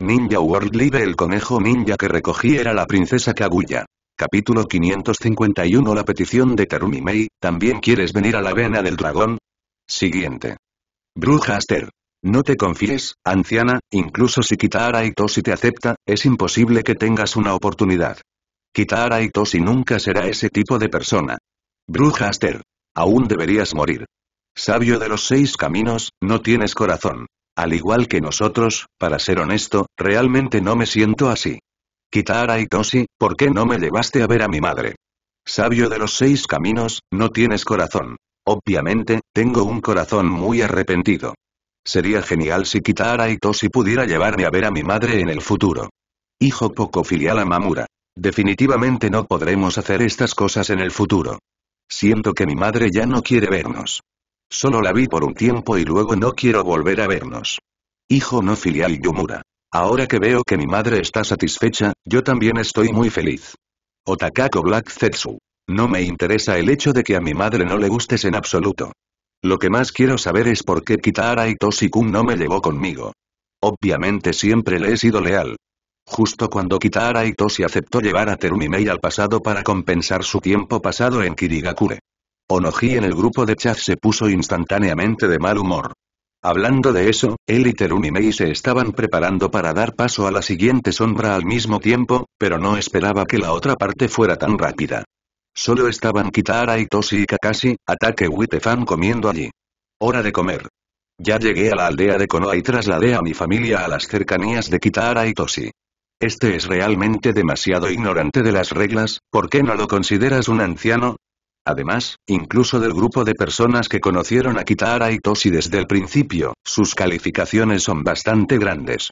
Ninja World Live El conejo ninja que recogí era la princesa Kaguya. Capítulo 551 La petición de Terumi Mei, ¿también quieres venir a la vena del dragón? Siguiente. Bruja Aster. No te confíes, anciana, incluso si Kitara Itoshi te acepta, es imposible que tengas una oportunidad. Kitahara Itoshi nunca será ese tipo de persona. Bruja Aster. Aún deberías morir. Sabio de los seis caminos, no tienes corazón. Al igual que nosotros, para ser honesto, realmente no me siento así. Kitara Itoshi, ¿por qué no me llevaste a ver a mi madre? Sabio de los seis caminos, no tienes corazón. Obviamente, tengo un corazón muy arrepentido. Sería genial si Kitara Itoshi pudiera llevarme a ver a mi madre en el futuro. Hijo poco filial a Mamura. Definitivamente no podremos hacer estas cosas en el futuro. Siento que mi madre ya no quiere vernos. Solo la vi por un tiempo y luego no quiero volver a vernos. Hijo no filial Yumura. Ahora que veo que mi madre está satisfecha, yo también estoy muy feliz. Otakako Black Zetsu. No me interesa el hecho de que a mi madre no le gustes en absoluto. Lo que más quiero saber es por qué Kitara y kun no me llevó conmigo. Obviamente siempre le he sido leal. Justo cuando y Itoshi aceptó llevar a Terumimei al pasado para compensar su tiempo pasado en Kirigakure. Onoji en el grupo de chat se puso instantáneamente de mal humor. Hablando de eso, él y Terumi Mei se estaban preparando para dar paso a la siguiente sombra al mismo tiempo, pero no esperaba que la otra parte fuera tan rápida. Solo estaban Kitara Toshi y Kakashi, ataque Wittefan comiendo allí. Hora de comer. Ya llegué a la aldea de Konoha y trasladé a mi familia a las cercanías de Kitara Toshi. Este es realmente demasiado ignorante de las reglas, ¿por qué no lo consideras un anciano? Además, incluso del grupo de personas que conocieron a Kitara Itoshi desde el principio, sus calificaciones son bastante grandes.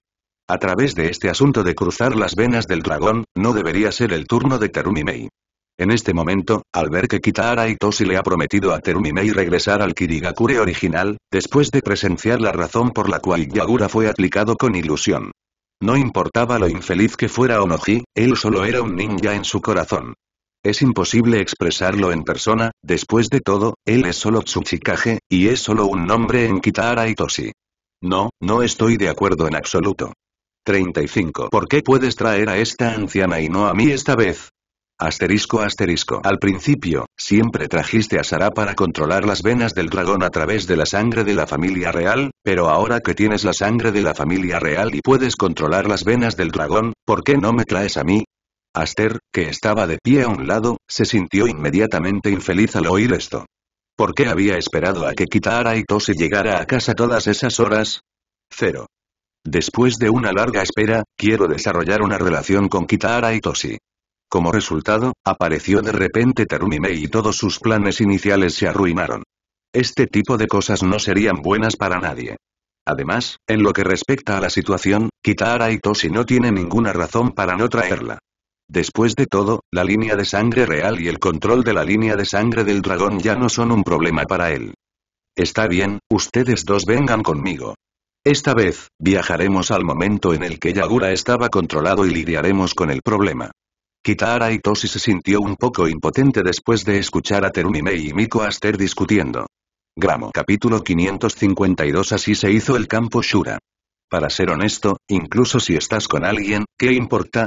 A través de este asunto de cruzar las venas del dragón, no debería ser el turno de Terumimei. En este momento, al ver que Kitahara Itoshi le ha prometido a Terumimei regresar al Kirigakure original, después de presenciar la razón por la cual Yagura fue aplicado con ilusión. No importaba lo infeliz que fuera Onoji, él solo era un ninja en su corazón. Es imposible expresarlo en persona, después de todo, él es solo Tsuchikage, y es solo un nombre en y Toshi. No, no estoy de acuerdo en absoluto. 35. ¿Por qué puedes traer a esta anciana y no a mí esta vez? Asterisco asterisco. Al principio, siempre trajiste a Sara para controlar las venas del dragón a través de la sangre de la familia real, pero ahora que tienes la sangre de la familia real y puedes controlar las venas del dragón, ¿por qué no me traes a mí? Aster, que estaba de pie a un lado, se sintió inmediatamente infeliz al oír esto. ¿Por qué había esperado a que Kitahara Itoshi llegara a casa todas esas horas? Cero. Después de una larga espera, quiero desarrollar una relación con y Itoshi. Como resultado, apareció de repente Terumime y todos sus planes iniciales se arruinaron. Este tipo de cosas no serían buenas para nadie. Además, en lo que respecta a la situación, y Itoshi no tiene ninguna razón para no traerla. Después de todo, la línea de sangre real y el control de la línea de sangre del dragón ya no son un problema para él. Está bien, ustedes dos vengan conmigo. Esta vez, viajaremos al momento en el que Yagura estaba controlado y lidiaremos con el problema. Kitara Toshi se sintió un poco impotente después de escuchar a Terumimei y Miko Aster discutiendo. Gramo capítulo 552 Así se hizo el campo Shura. Para ser honesto, incluso si estás con alguien, ¿qué importa?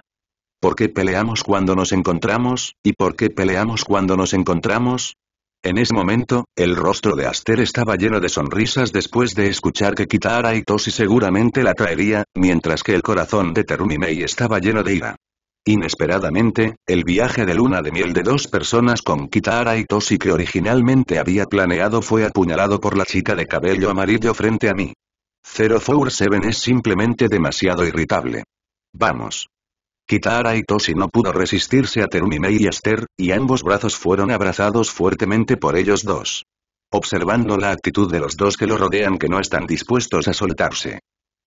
¿Por qué peleamos cuando nos encontramos? ¿Y por qué peleamos cuando nos encontramos? En ese momento, el rostro de Aster estaba lleno de sonrisas después de escuchar que Kitara Itoshi seguramente la traería, mientras que el corazón de Terumi estaba lleno de ira. Inesperadamente, el viaje de luna de miel de dos personas con Kitara Itoshi que originalmente había planeado fue apuñalado por la chica de cabello amarillo frente a mí. Zero Four Seven es simplemente demasiado irritable. Vamos y Toshi no pudo resistirse a Terumime y Esther, y ambos brazos fueron abrazados fuertemente por ellos dos. Observando la actitud de los dos que lo rodean que no están dispuestos a soltarse.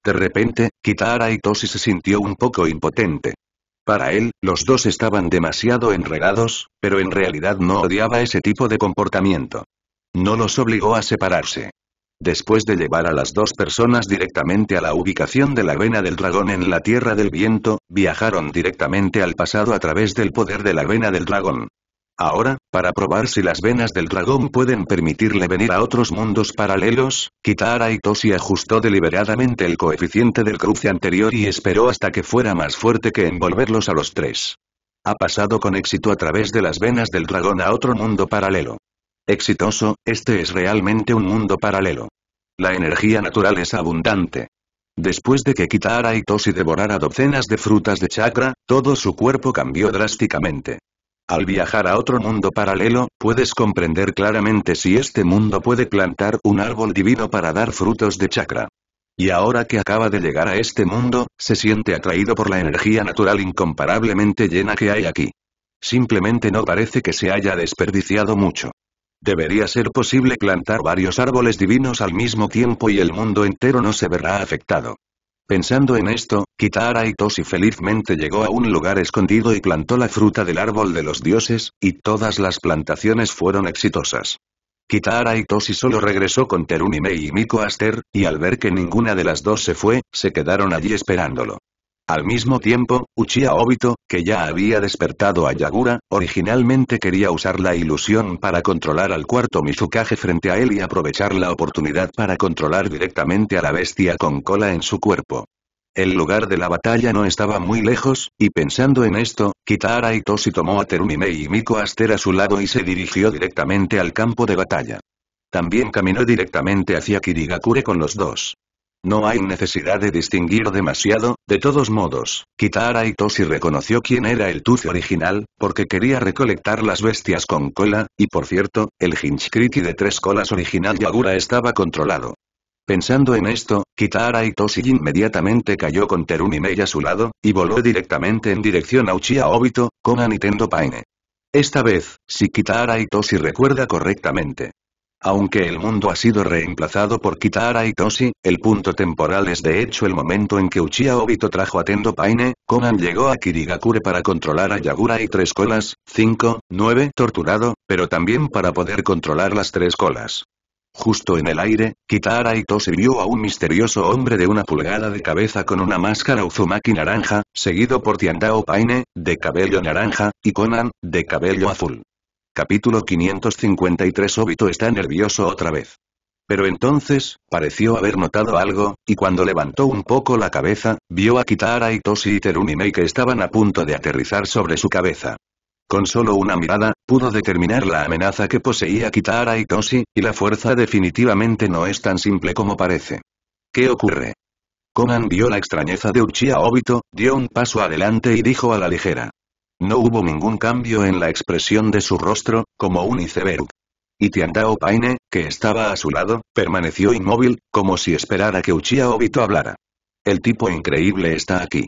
De repente, y Toshi se sintió un poco impotente. Para él, los dos estaban demasiado enredados, pero en realidad no odiaba ese tipo de comportamiento. No los obligó a separarse. Después de llevar a las dos personas directamente a la ubicación de la vena del dragón en la Tierra del Viento, viajaron directamente al pasado a través del poder de la vena del dragón. Ahora, para probar si las venas del dragón pueden permitirle venir a otros mundos paralelos, Kitara Itoshi ajustó deliberadamente el coeficiente del cruce anterior y esperó hasta que fuera más fuerte que envolverlos a los tres. Ha pasado con éxito a través de las venas del dragón a otro mundo paralelo exitoso, este es realmente un mundo paralelo. La energía natural es abundante. Después de que quitara aitos y devorara docenas de frutas de chakra, todo su cuerpo cambió drásticamente. Al viajar a otro mundo paralelo, puedes comprender claramente si este mundo puede plantar un árbol divino para dar frutos de chakra. Y ahora que acaba de llegar a este mundo, se siente atraído por la energía natural incomparablemente llena que hay aquí. Simplemente no parece que se haya desperdiciado mucho. Debería ser posible plantar varios árboles divinos al mismo tiempo y el mundo entero no se verá afectado. Pensando en esto, Kitara Itoshi felizmente llegó a un lugar escondido y plantó la fruta del árbol de los dioses, y todas las plantaciones fueron exitosas. Kitara Itoshi solo regresó con Terunimei y Miko Aster, y al ver que ninguna de las dos se fue, se quedaron allí esperándolo. Al mismo tiempo, Uchiha Obito, que ya había despertado a Yagura, originalmente quería usar la ilusión para controlar al cuarto Mizukage frente a él y aprovechar la oportunidad para controlar directamente a la bestia con cola en su cuerpo. El lugar de la batalla no estaba muy lejos, y pensando en esto, Kitara Toshi tomó a Terumimei y Miko Aster a su lado y se dirigió directamente al campo de batalla. También caminó directamente hacia Kirigakure con los dos. No hay necesidad de distinguir demasiado, de todos modos, Kitara Itoshi reconoció quién era el Tuz original, porque quería recolectar las bestias con cola, y por cierto, el Hinchkriti de tres colas original Yagura estaba controlado. Pensando en esto, Kitara Itoshi inmediatamente cayó con Terumi Mei a su lado, y voló directamente en dirección a Uchiha Obito, con a Nintendo Paine. Esta vez, si Kitara Itoshi recuerda correctamente, aunque el mundo ha sido reemplazado por y Toshi, el punto temporal es de hecho el momento en que Uchiha Obito trajo a Tendo Paine, Conan llegó a Kirigakure para controlar a Yagura y tres colas, 5, 9 torturado, pero también para poder controlar las tres colas. Justo en el aire, y Itoshi vio a un misterioso hombre de una pulgada de cabeza con una máscara Uzumaki naranja, seguido por Tiandao Paine, de cabello naranja, y Conan, de cabello azul. Capítulo 553 Obito está nervioso otra vez. Pero entonces, pareció haber notado algo, y cuando levantó un poco la cabeza, vio a Kitara Toshi y Terunimei que estaban a punto de aterrizar sobre su cabeza. Con solo una mirada, pudo determinar la amenaza que poseía Kitara Toshi, y la fuerza definitivamente no es tan simple como parece. ¿Qué ocurre? Conan vio la extrañeza de Uchiha Obito, dio un paso adelante y dijo a la ligera. No hubo ningún cambio en la expresión de su rostro, como un iceberg. Y Tiandao Paine, que estaba a su lado, permaneció inmóvil, como si esperara que Uchiha Obito hablara. El tipo increíble está aquí.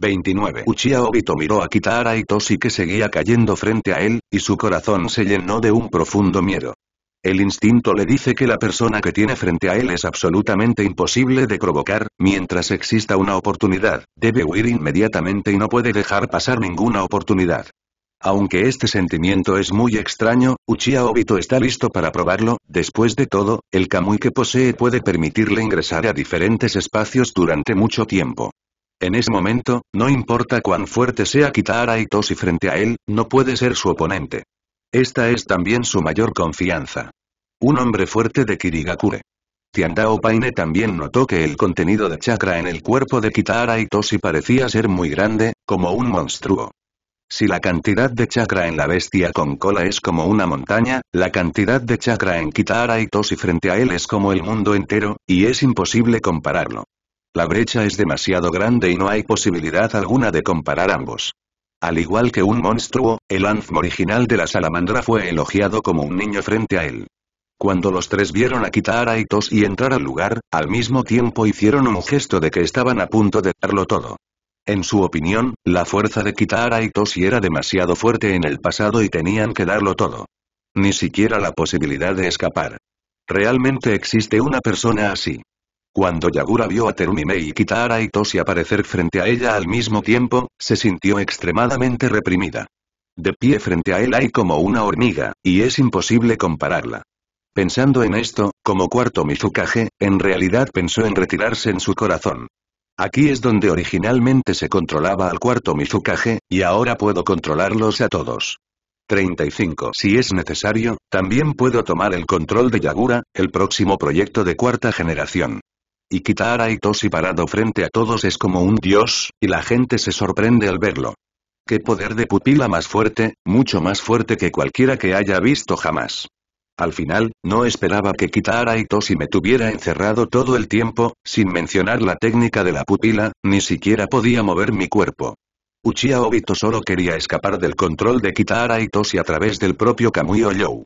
29. Uchiha Obito miró a y Toshi que seguía cayendo frente a él, y su corazón se llenó de un profundo miedo. El instinto le dice que la persona que tiene frente a él es absolutamente imposible de provocar, mientras exista una oportunidad, debe huir inmediatamente y no puede dejar pasar ninguna oportunidad. Aunque este sentimiento es muy extraño, Uchiha Obito está listo para probarlo, después de todo, el Kamui que posee puede permitirle ingresar a diferentes espacios durante mucho tiempo. En ese momento, no importa cuán fuerte sea Kitahara Itoshi frente a él, no puede ser su oponente. Esta es también su mayor confianza. Un hombre fuerte de Kirigakure. Tiandao Paine también notó que el contenido de chakra en el cuerpo de y Toshi parecía ser muy grande, como un monstruo. Si la cantidad de chakra en la bestia con cola es como una montaña, la cantidad de chakra en y Toshi frente a él es como el mundo entero, y es imposible compararlo. La brecha es demasiado grande y no hay posibilidad alguna de comparar ambos. Al igual que un monstruo, el anzmo original de la salamandra fue elogiado como un niño frente a él. Cuando los tres vieron a Kitahara y entrar al lugar, al mismo tiempo hicieron un gesto de que estaban a punto de darlo todo. En su opinión, la fuerza de quitar y era demasiado fuerte en el pasado y tenían que darlo todo. Ni siquiera la posibilidad de escapar. Realmente existe una persona así. Cuando Yagura vio a Terumime y Kitahara y aparecer frente a ella al mismo tiempo, se sintió extremadamente reprimida. De pie frente a él hay como una hormiga, y es imposible compararla. Pensando en esto, como cuarto Mizukage, en realidad pensó en retirarse en su corazón. Aquí es donde originalmente se controlaba al cuarto Mizukage, y ahora puedo controlarlos a todos. 35. Si es necesario, también puedo tomar el control de Yagura, el próximo proyecto de cuarta generación. Y Kitahara parado frente a todos es como un dios, y la gente se sorprende al verlo. Qué poder de pupila más fuerte, mucho más fuerte que cualquiera que haya visto jamás. Al final, no esperaba que Kitara Itoshi me tuviera encerrado todo el tiempo, sin mencionar la técnica de la pupila, ni siquiera podía mover mi cuerpo. Uchiha Obito solo quería escapar del control de Kitara Itoshi a través del propio Kamui Oyou.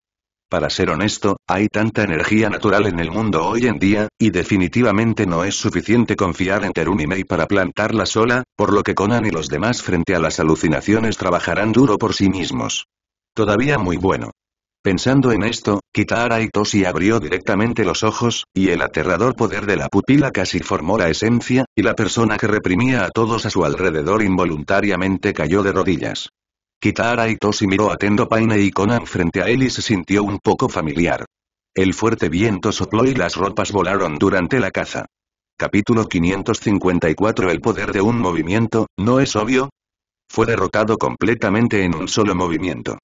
Para ser honesto, hay tanta energía natural en el mundo hoy en día, y definitivamente no es suficiente confiar en Terumi para plantarla sola, por lo que Conan y los demás frente a las alucinaciones trabajarán duro por sí mismos. Todavía muy bueno. Pensando en esto, Kitahara Itoshi abrió directamente los ojos, y el aterrador poder de la pupila casi formó la esencia, y la persona que reprimía a todos a su alrededor involuntariamente cayó de rodillas. Kitahara Itoshi miró a Tendo Paine y Conan frente a él y se sintió un poco familiar. El fuerte viento sopló y las ropas volaron durante la caza. Capítulo 554 El poder de un movimiento, ¿no es obvio? Fue derrotado completamente en un solo movimiento.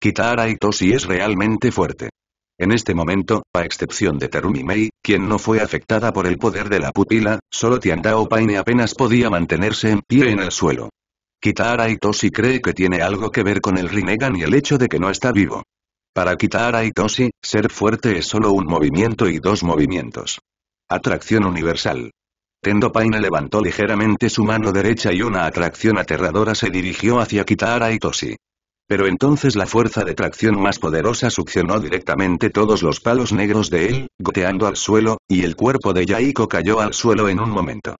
Kitara Itoshi es realmente fuerte. En este momento, a excepción de Terumi Mei, quien no fue afectada por el poder de la pupila, solo Tiandao Paine apenas podía mantenerse en pie en el suelo. Kitara Itoshi cree que tiene algo que ver con el Rinnegan y el hecho de que no está vivo. Para Kitara Itoshi, ser fuerte es solo un movimiento y dos movimientos. Atracción universal. Tendo Paine levantó ligeramente su mano derecha y una atracción aterradora se dirigió hacia Kitara Itoshi. Pero entonces la fuerza de tracción más poderosa succionó directamente todos los palos negros de él, goteando al suelo, y el cuerpo de Yaiko cayó al suelo en un momento.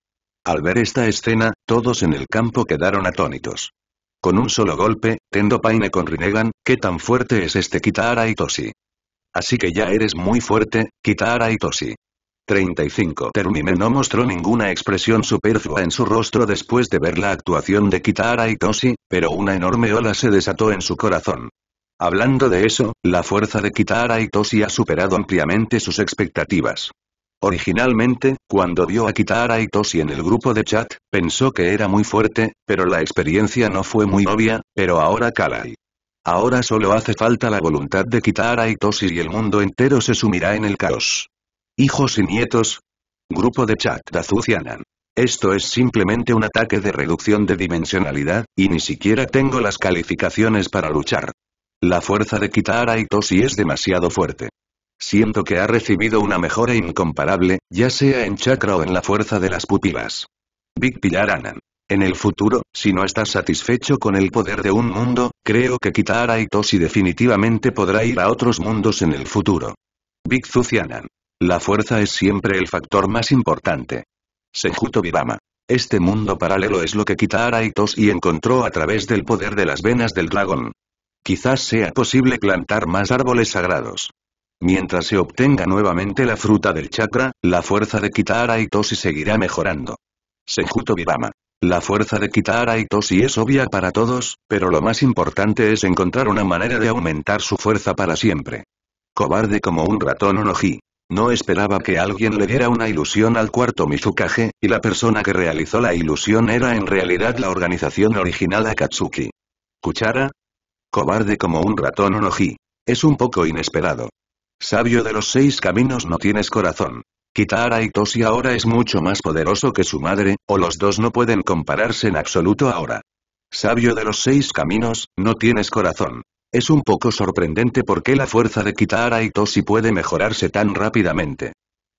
Al ver esta escena, todos en el campo quedaron atónitos. Con un solo golpe, Tendo Paine con Rinegan, ¿qué tan fuerte es este Kitara Itoshi? Así que ya eres muy fuerte, Kitara Itoshi. 35. Terumime no mostró ninguna expresión superflua en su rostro después de ver la actuación de Kitara Itoshi, pero una enorme ola se desató en su corazón. Hablando de eso, la fuerza de Kitara Itoshi ha superado ampliamente sus expectativas. Originalmente, cuando vio a Kitara Itoshi en el grupo de chat, pensó que era muy fuerte, pero la experiencia no fue muy obvia, pero ahora Kalai. Ahora solo hace falta la voluntad de Kitara Itoshi y el mundo entero se sumirá en el caos. Hijos y nietos. Grupo de chat Dazucianan. Esto es simplemente un ataque de reducción de dimensionalidad, y ni siquiera tengo las calificaciones para luchar. La fuerza de Kitara Itoshi es demasiado fuerte. Siento que ha recibido una mejora incomparable, ya sea en chakra o en la fuerza de las pupilas. Big Pilar Anan. En el futuro, si no estás satisfecho con el poder de un mundo, creo que Kitara Itoshi definitivamente podrá ir a otros mundos en el futuro. Big Zucianan. La fuerza es siempre el factor más importante. Senjuto Vivama. Este mundo paralelo es lo que araitos y encontró a través del poder de las venas del dragón. Quizás sea posible plantar más árboles sagrados. Mientras se obtenga nuevamente la fruta del chakra, la fuerza de Kitahara Itoshi seguirá mejorando. Sejuto Vivama. La fuerza de Kitahara es obvia para todos, pero lo más importante es encontrar una manera de aumentar su fuerza para siempre. Cobarde como un ratón onoji. No esperaba que alguien le diera una ilusión al cuarto Mizukage, y la persona que realizó la ilusión era en realidad la organización original Akatsuki. ¿Cuchara? Cobarde como un ratón Onoji. Es un poco inesperado. Sabio de los seis caminos no tienes corazón. Kitara Itoshi ahora es mucho más poderoso que su madre, o los dos no pueden compararse en absoluto ahora. Sabio de los seis caminos, no tienes corazón. Es un poco sorprendente por qué la fuerza de Kitara Itoshi puede mejorarse tan rápidamente.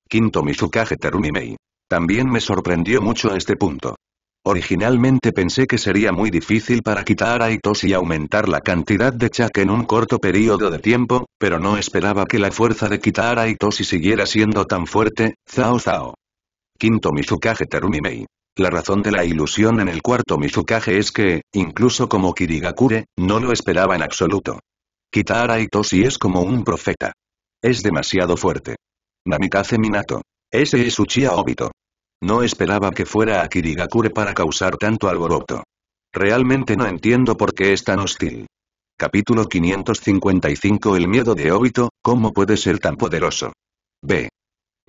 Quinto Mizukage Terumimei. También me sorprendió mucho este punto. Originalmente pensé que sería muy difícil para Kitara Itoshi aumentar la cantidad de Chak en un corto periodo de tiempo, pero no esperaba que la fuerza de Kitara Itoshi siguiera siendo tan fuerte, Zao Zao. Quinto Mizukage Terumimei. La razón de la ilusión en el cuarto Mizukage es que, incluso como Kirigakure, no lo esperaba en absoluto. Kitahara Itoshi es como un profeta. Es demasiado fuerte. Namikaze Minato. Ese es Uchiha Obito. No esperaba que fuera a Kirigakure para causar tanto alboroto. Realmente no entiendo por qué es tan hostil. Capítulo 555 El miedo de Obito, ¿cómo puede ser tan poderoso? B.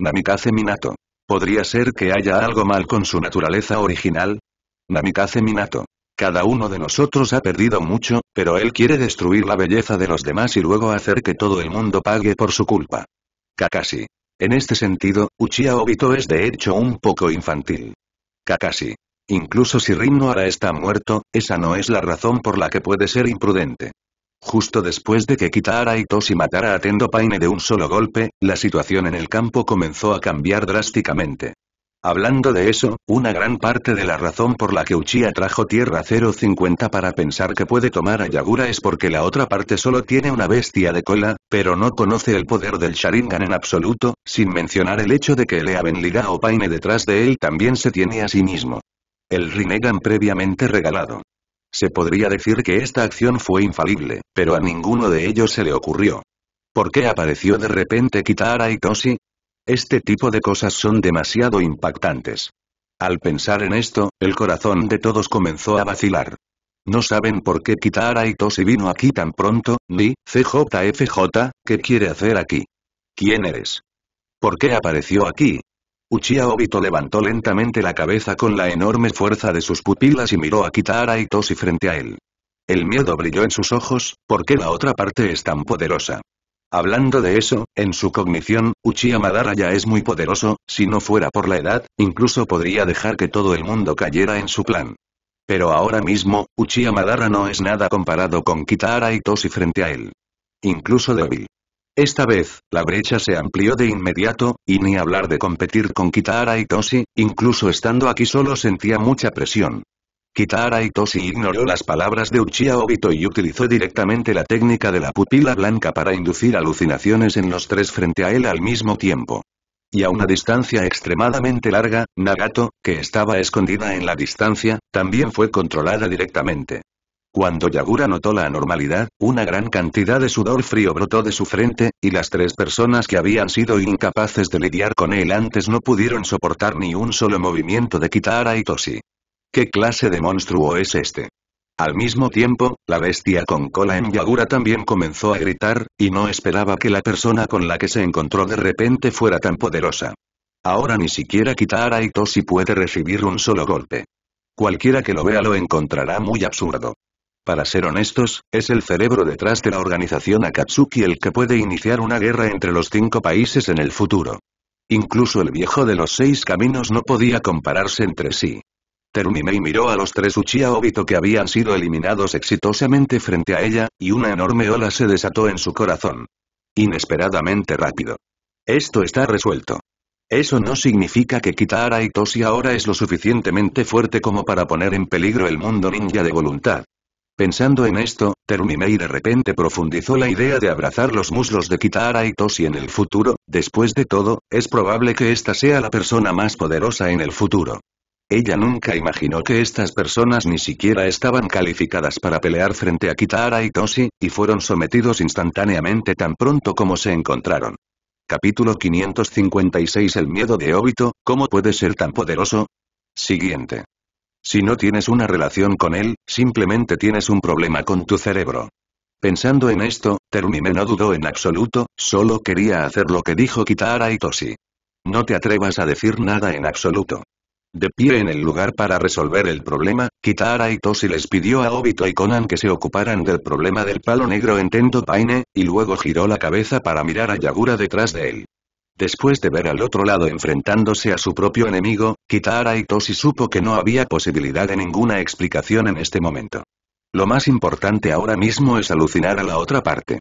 Namikaze Minato. ¿Podría ser que haya algo mal con su naturaleza original? Namikaze Minato. Cada uno de nosotros ha perdido mucho, pero él quiere destruir la belleza de los demás y luego hacer que todo el mundo pague por su culpa. Kakashi. En este sentido, Uchiha Obito es de hecho un poco infantil. Kakashi. Incluso si Rin no está muerto, esa no es la razón por la que puede ser imprudente. Justo después de que quitara y y matara a Tendo Paine de un solo golpe, la situación en el campo comenzó a cambiar drásticamente. Hablando de eso, una gran parte de la razón por la que Uchiha trajo Tierra 050 para pensar que puede tomar a Yagura es porque la otra parte solo tiene una bestia de cola, pero no conoce el poder del Sharingan en absoluto, sin mencionar el hecho de que Lea Benliga o Paine detrás de él también se tiene a sí mismo. El Rinnegan previamente regalado. Se podría decir que esta acción fue infalible, pero a ninguno de ellos se le ocurrió. ¿Por qué apareció de repente Kitara Itoshi? Este tipo de cosas son demasiado impactantes. Al pensar en esto, el corazón de todos comenzó a vacilar. No saben por qué Kitara Itoshi vino aquí tan pronto, ni, CJFJ, ¿qué quiere hacer aquí? ¿Quién eres? ¿Por qué apareció aquí? Uchiha Obito levantó lentamente la cabeza con la enorme fuerza de sus pupilas y miró a Kitahara Itoshi frente a él. El miedo brilló en sus ojos, porque la otra parte es tan poderosa? Hablando de eso, en su cognición, Uchiha Madara ya es muy poderoso, si no fuera por la edad, incluso podría dejar que todo el mundo cayera en su plan. Pero ahora mismo, Uchiha Madara no es nada comparado con Kitahara Itoshi frente a él. Incluso débil. Esta vez, la brecha se amplió de inmediato, y ni hablar de competir con y Toshi, incluso estando aquí solo sentía mucha presión. y Toshi ignoró las palabras de Uchiha Obito y utilizó directamente la técnica de la pupila blanca para inducir alucinaciones en los tres frente a él al mismo tiempo. Y a una distancia extremadamente larga, Nagato, que estaba escondida en la distancia, también fue controlada directamente. Cuando Yagura notó la anormalidad, una gran cantidad de sudor frío brotó de su frente, y las tres personas que habían sido incapaces de lidiar con él antes no pudieron soportar ni un solo movimiento de y Itoshi. ¿Qué clase de monstruo es este? Al mismo tiempo, la bestia con cola en Yagura también comenzó a gritar, y no esperaba que la persona con la que se encontró de repente fuera tan poderosa. Ahora ni siquiera y Itoshi puede recibir un solo golpe. Cualquiera que lo vea lo encontrará muy absurdo. Para ser honestos, es el cerebro detrás de la organización Akatsuki el que puede iniciar una guerra entre los cinco países en el futuro. Incluso el viejo de los seis caminos no podía compararse entre sí. Terumimei miró a los tres Uchiha Obito que habían sido eliminados exitosamente frente a ella, y una enorme ola se desató en su corazón. Inesperadamente rápido. Esto está resuelto. Eso no significa que a Itoshi ahora es lo suficientemente fuerte como para poner en peligro el mundo ninja de voluntad. Pensando en esto, Terumimei de repente profundizó la idea de abrazar los muslos de y Toshi en el futuro, después de todo, es probable que esta sea la persona más poderosa en el futuro. Ella nunca imaginó que estas personas ni siquiera estaban calificadas para pelear frente a y Toshi, y fueron sometidos instantáneamente tan pronto como se encontraron. Capítulo 556 El miedo de Obito, ¿cómo puede ser tan poderoso? Siguiente. Si no tienes una relación con él, simplemente tienes un problema con tu cerebro. Pensando en esto, Termime no dudó en absoluto, solo quería hacer lo que dijo y Toshi. No te atrevas a decir nada en absoluto. De pie en el lugar para resolver el problema, y Toshi les pidió a Obito y Conan que se ocuparan del problema del palo negro en Tendo Paine, y luego giró la cabeza para mirar a Yagura detrás de él. Después de ver al otro lado enfrentándose a su propio enemigo, y Toshi supo que no había posibilidad de ninguna explicación en este momento. Lo más importante ahora mismo es alucinar a la otra parte.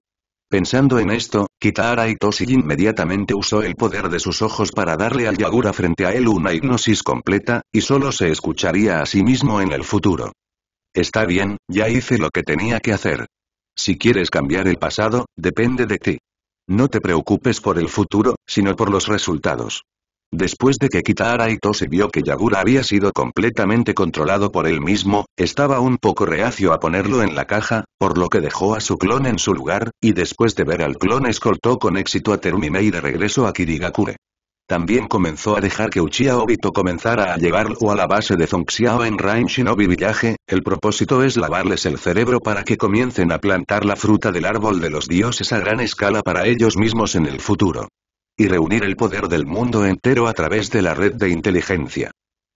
Pensando en esto, y Toshi inmediatamente usó el poder de sus ojos para darle al Yagura frente a él una hipnosis completa, y solo se escucharía a sí mismo en el futuro. Está bien, ya hice lo que tenía que hacer. Si quieres cambiar el pasado, depende de ti. No te preocupes por el futuro, sino por los resultados. Después de que Kitahara se vio que Yagura había sido completamente controlado por él mismo, estaba un poco reacio a ponerlo en la caja, por lo que dejó a su clon en su lugar, y después de ver al clon escoltó con éxito a y de regreso a Kirigakure. También comenzó a dejar que Uchiha Obito comenzara a llevarlo a la base de Zongxiao en Rain Shinobi Village, el propósito es lavarles el cerebro para que comiencen a plantar la fruta del árbol de los dioses a gran escala para ellos mismos en el futuro. Y reunir el poder del mundo entero a través de la red de inteligencia.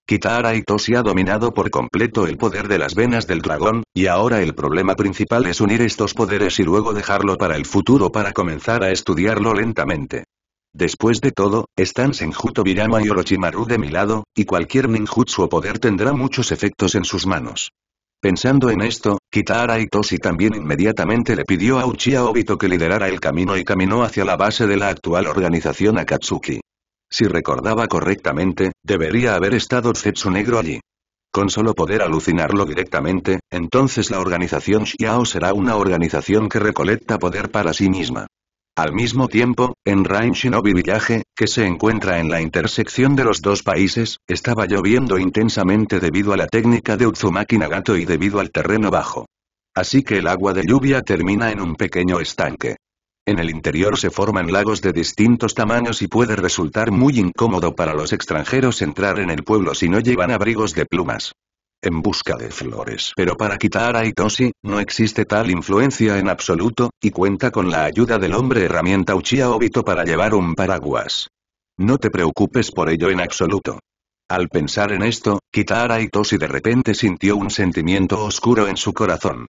Kitara Itoshi ha dominado por completo el poder de las venas del dragón, y ahora el problema principal es unir estos poderes y luego dejarlo para el futuro para comenzar a estudiarlo lentamente. Después de todo, están Senjuto Birama y Orochimaru de mi lado, y cualquier ninjutsu o poder tendrá muchos efectos en sus manos. Pensando en esto, Kitahara Itoshi también inmediatamente le pidió a Uchiha Obito que liderara el camino y caminó hacia la base de la actual organización Akatsuki. Si recordaba correctamente, debería haber estado Zetsu Negro allí. Con solo poder alucinarlo directamente, entonces la organización Xiao será una organización que recolecta poder para sí misma. Al mismo tiempo, en Rain Shinobi Village, que se encuentra en la intersección de los dos países, estaba lloviendo intensamente debido a la técnica de Utsumaki Nagato y debido al terreno bajo. Así que el agua de lluvia termina en un pequeño estanque. En el interior se forman lagos de distintos tamaños y puede resultar muy incómodo para los extranjeros entrar en el pueblo si no llevan abrigos de plumas en busca de flores. Pero para quitar a Itoshi, no existe tal influencia en absoluto, y cuenta con la ayuda del hombre herramienta Uchiha Obito para llevar un paraguas. No te preocupes por ello en absoluto. Al pensar en esto, Kitara Itoshi de repente sintió un sentimiento oscuro en su corazón.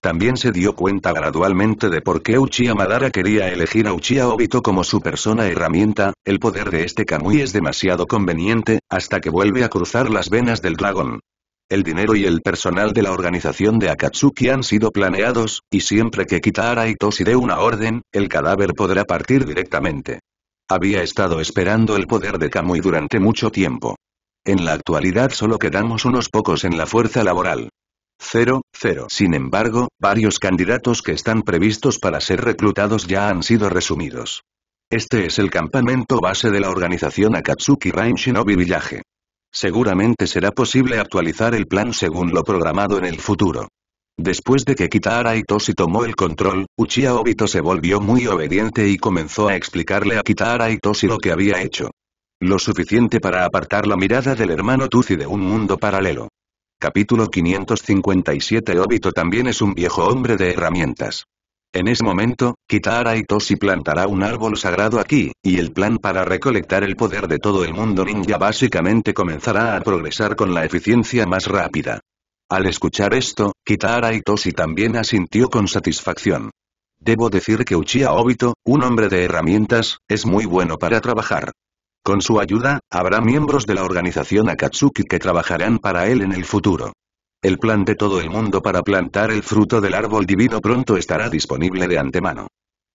También se dio cuenta gradualmente de por qué Uchiha Madara quería elegir a Uchiha Obito como su persona herramienta, el poder de este Kamui es demasiado conveniente, hasta que vuelve a cruzar las venas del dragón. El dinero y el personal de la organización de Akatsuki han sido planeados, y siempre que Kitahara Itoshi dé una orden, el cadáver podrá partir directamente. Había estado esperando el poder de Kamui durante mucho tiempo. En la actualidad solo quedamos unos pocos en la fuerza laboral. Cero, cero. Sin embargo, varios candidatos que están previstos para ser reclutados ya han sido resumidos. Este es el campamento base de la organización Akatsuki Rain Shinobi Seguramente será posible actualizar el plan según lo programado en el futuro. Después de que Kitahara Itoshi tomó el control, Uchiha Obito se volvió muy obediente y comenzó a explicarle a Kitahara Itoshi lo que había hecho. Lo suficiente para apartar la mirada del hermano Tuzi de un mundo paralelo. Capítulo 557 Obito también es un viejo hombre de herramientas. En ese momento, Kitahara Itoshi plantará un árbol sagrado aquí, y el plan para recolectar el poder de todo el mundo ninja básicamente comenzará a progresar con la eficiencia más rápida. Al escuchar esto, y Itoshi también asintió con satisfacción. Debo decir que Uchiha Obito, un hombre de herramientas, es muy bueno para trabajar. Con su ayuda, habrá miembros de la organización Akatsuki que trabajarán para él en el futuro. El plan de todo el mundo para plantar el fruto del árbol divino pronto estará disponible de antemano.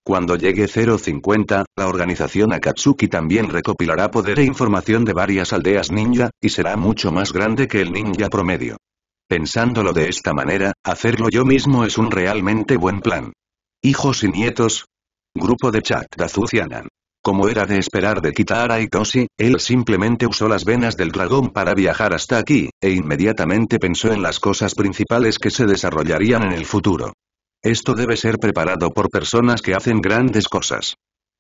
Cuando llegue 050, la organización Akatsuki también recopilará poder e información de varias aldeas ninja, y será mucho más grande que el ninja promedio. Pensándolo de esta manera, hacerlo yo mismo es un realmente buen plan. Hijos y nietos. Grupo de chat Dazucianan. Como era de esperar de y Toshi, él simplemente usó las venas del dragón para viajar hasta aquí, e inmediatamente pensó en las cosas principales que se desarrollarían en el futuro. Esto debe ser preparado por personas que hacen grandes cosas.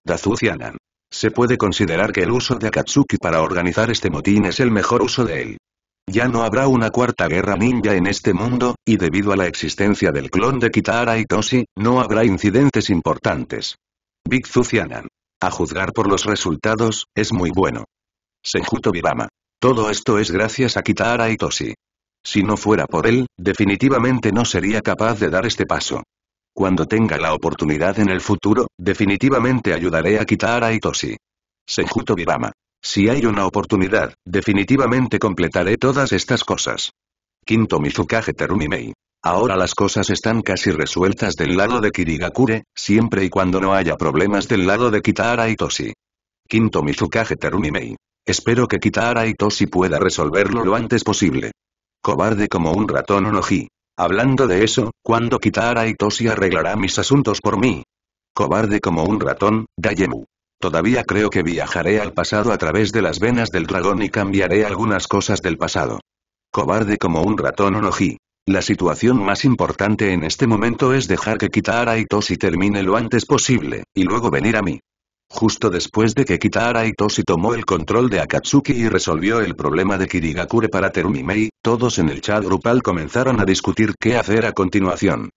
Dazucianan. Se puede considerar que el uso de Akatsuki para organizar este motín es el mejor uso de él. Ya no habrá una cuarta guerra ninja en este mundo, y debido a la existencia del clon de y Toshi, no habrá incidentes importantes. Big Zucianan. A juzgar por los resultados, es muy bueno. Senjuto Birama. Todo esto es gracias a Kitara Itoshi. Si no fuera por él, definitivamente no sería capaz de dar este paso. Cuando tenga la oportunidad en el futuro, definitivamente ayudaré a Kitara Itoshi. Senjuto Birama. Si hay una oportunidad, definitivamente completaré todas estas cosas. Quinto Mizukage Terumimei. Ahora las cosas están casi resueltas del lado de Kirigakure, siempre y cuando no haya problemas del lado de Kitahara Itoshi. Quinto Mizukage Terumimei. Espero que Kitahara Itoshi pueda resolverlo lo antes posible. Cobarde como un ratón onoji. Hablando de eso, ¿cuándo Kitahara Itoshi arreglará mis asuntos por mí? Cobarde como un ratón, Dayemu. Todavía creo que viajaré al pasado a través de las venas del dragón y cambiaré algunas cosas del pasado. Cobarde como un ratón onoji. La situación más importante en este momento es dejar que y Itoshi termine lo antes posible, y luego venir a mí. Justo después de que y Itoshi tomó el control de Akatsuki y resolvió el problema de Kirigakure para Terumimei, todos en el chat grupal comenzaron a discutir qué hacer a continuación.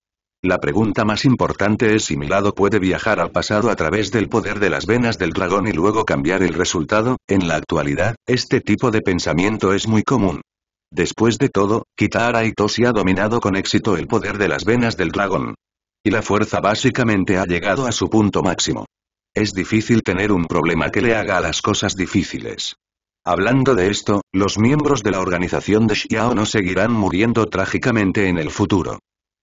La pregunta más importante es si Milado puede viajar al pasado a través del poder de las venas del dragón y luego cambiar el resultado, en la actualidad, este tipo de pensamiento es muy común. Después de todo, Kitahara Toshi ha dominado con éxito el poder de las venas del dragón. Y la fuerza básicamente ha llegado a su punto máximo. Es difícil tener un problema que le haga las cosas difíciles. Hablando de esto, los miembros de la organización de Xiao no seguirán muriendo trágicamente en el futuro.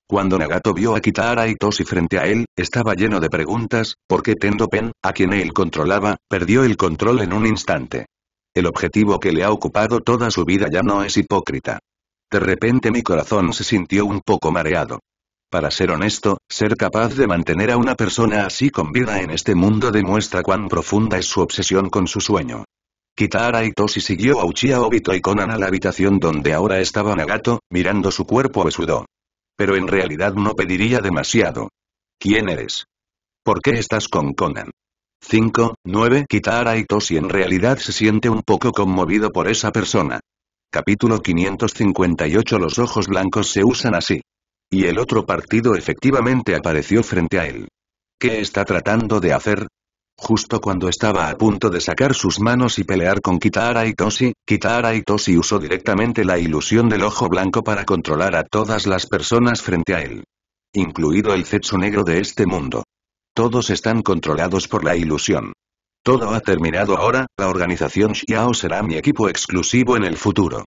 Cuando Nagato vio a Kitahara Toshi frente a él, estaba lleno de preguntas, por qué Tendopen, a quien él controlaba, perdió el control en un instante. El objetivo que le ha ocupado toda su vida ya no es hipócrita. De repente mi corazón se sintió un poco mareado. Para ser honesto, ser capaz de mantener a una persona así con vida en este mundo demuestra cuán profunda es su obsesión con su sueño. Kitahara Itoshi siguió a Uchiha Obito y Conan a la habitación donde ahora estaba Nagato, mirando su cuerpo besudo. Pero en realidad no pediría demasiado. ¿Quién eres? ¿Por qué estás con Conan? 5, 9 Kitara Itoshi en realidad se siente un poco conmovido por esa persona. Capítulo 558 Los ojos blancos se usan así. Y el otro partido efectivamente apareció frente a él. ¿Qué está tratando de hacer? Justo cuando estaba a punto de sacar sus manos y pelear con Kitara Itoshi, Kitara Itoshi usó directamente la ilusión del ojo blanco para controlar a todas las personas frente a él. Incluido el sexo negro de este mundo. Todos están controlados por la ilusión. Todo ha terminado ahora, la organización Xiao será mi equipo exclusivo en el futuro.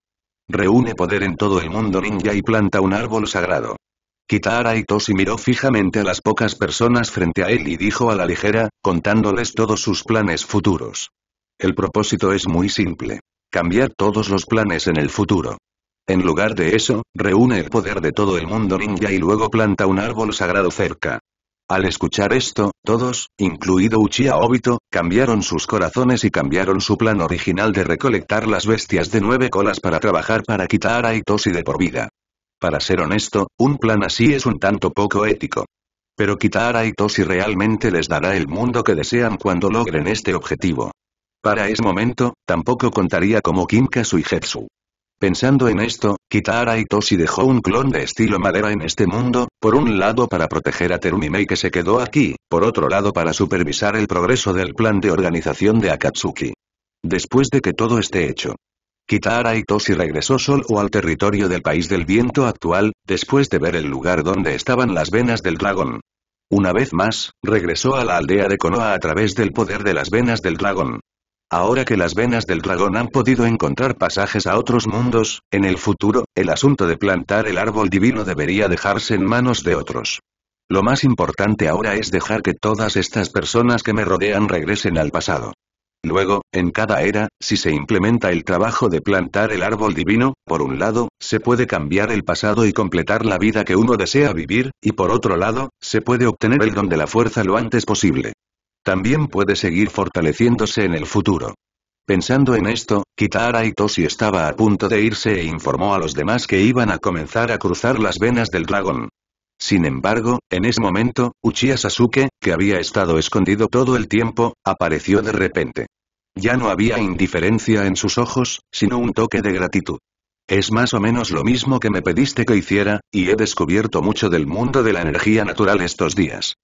Reúne poder en todo el mundo ninja y planta un árbol sagrado. Kitara Toshi miró fijamente a las pocas personas frente a él y dijo a la ligera, contándoles todos sus planes futuros. El propósito es muy simple. Cambiar todos los planes en el futuro. En lugar de eso, reúne el poder de todo el mundo ninja y luego planta un árbol sagrado cerca. Al escuchar esto, todos, incluido Uchiha Obito, cambiaron sus corazones y cambiaron su plan original de recolectar las bestias de nueve colas para trabajar para quitar a Itoshi de por vida. Para ser honesto, un plan así es un tanto poco ético. Pero quitar a Itoshi realmente les dará el mundo que desean cuando logren este objetivo. Para ese momento, tampoco contaría como Kim y Hetsu. Pensando en esto, Kitara Itoshi dejó un clon de estilo madera en este mundo, por un lado para proteger a Terumimei que se quedó aquí, por otro lado para supervisar el progreso del plan de organización de Akatsuki. Después de que todo esté hecho, Kitara Itoshi regresó solo al territorio del país del viento actual, después de ver el lugar donde estaban las venas del dragón. Una vez más, regresó a la aldea de Konoha a través del poder de las venas del dragón. Ahora que las venas del dragón han podido encontrar pasajes a otros mundos, en el futuro, el asunto de plantar el árbol divino debería dejarse en manos de otros. Lo más importante ahora es dejar que todas estas personas que me rodean regresen al pasado. Luego, en cada era, si se implementa el trabajo de plantar el árbol divino, por un lado, se puede cambiar el pasado y completar la vida que uno desea vivir, y por otro lado, se puede obtener el don de la fuerza lo antes posible. También puede seguir fortaleciéndose en el futuro. Pensando en esto, y Toshi estaba a punto de irse e informó a los demás que iban a comenzar a cruzar las venas del dragón. Sin embargo, en ese momento, Uchiha Sasuke, que había estado escondido todo el tiempo, apareció de repente. Ya no había indiferencia en sus ojos, sino un toque de gratitud. Es más o menos lo mismo que me pediste que hiciera, y he descubierto mucho del mundo de la energía natural estos días.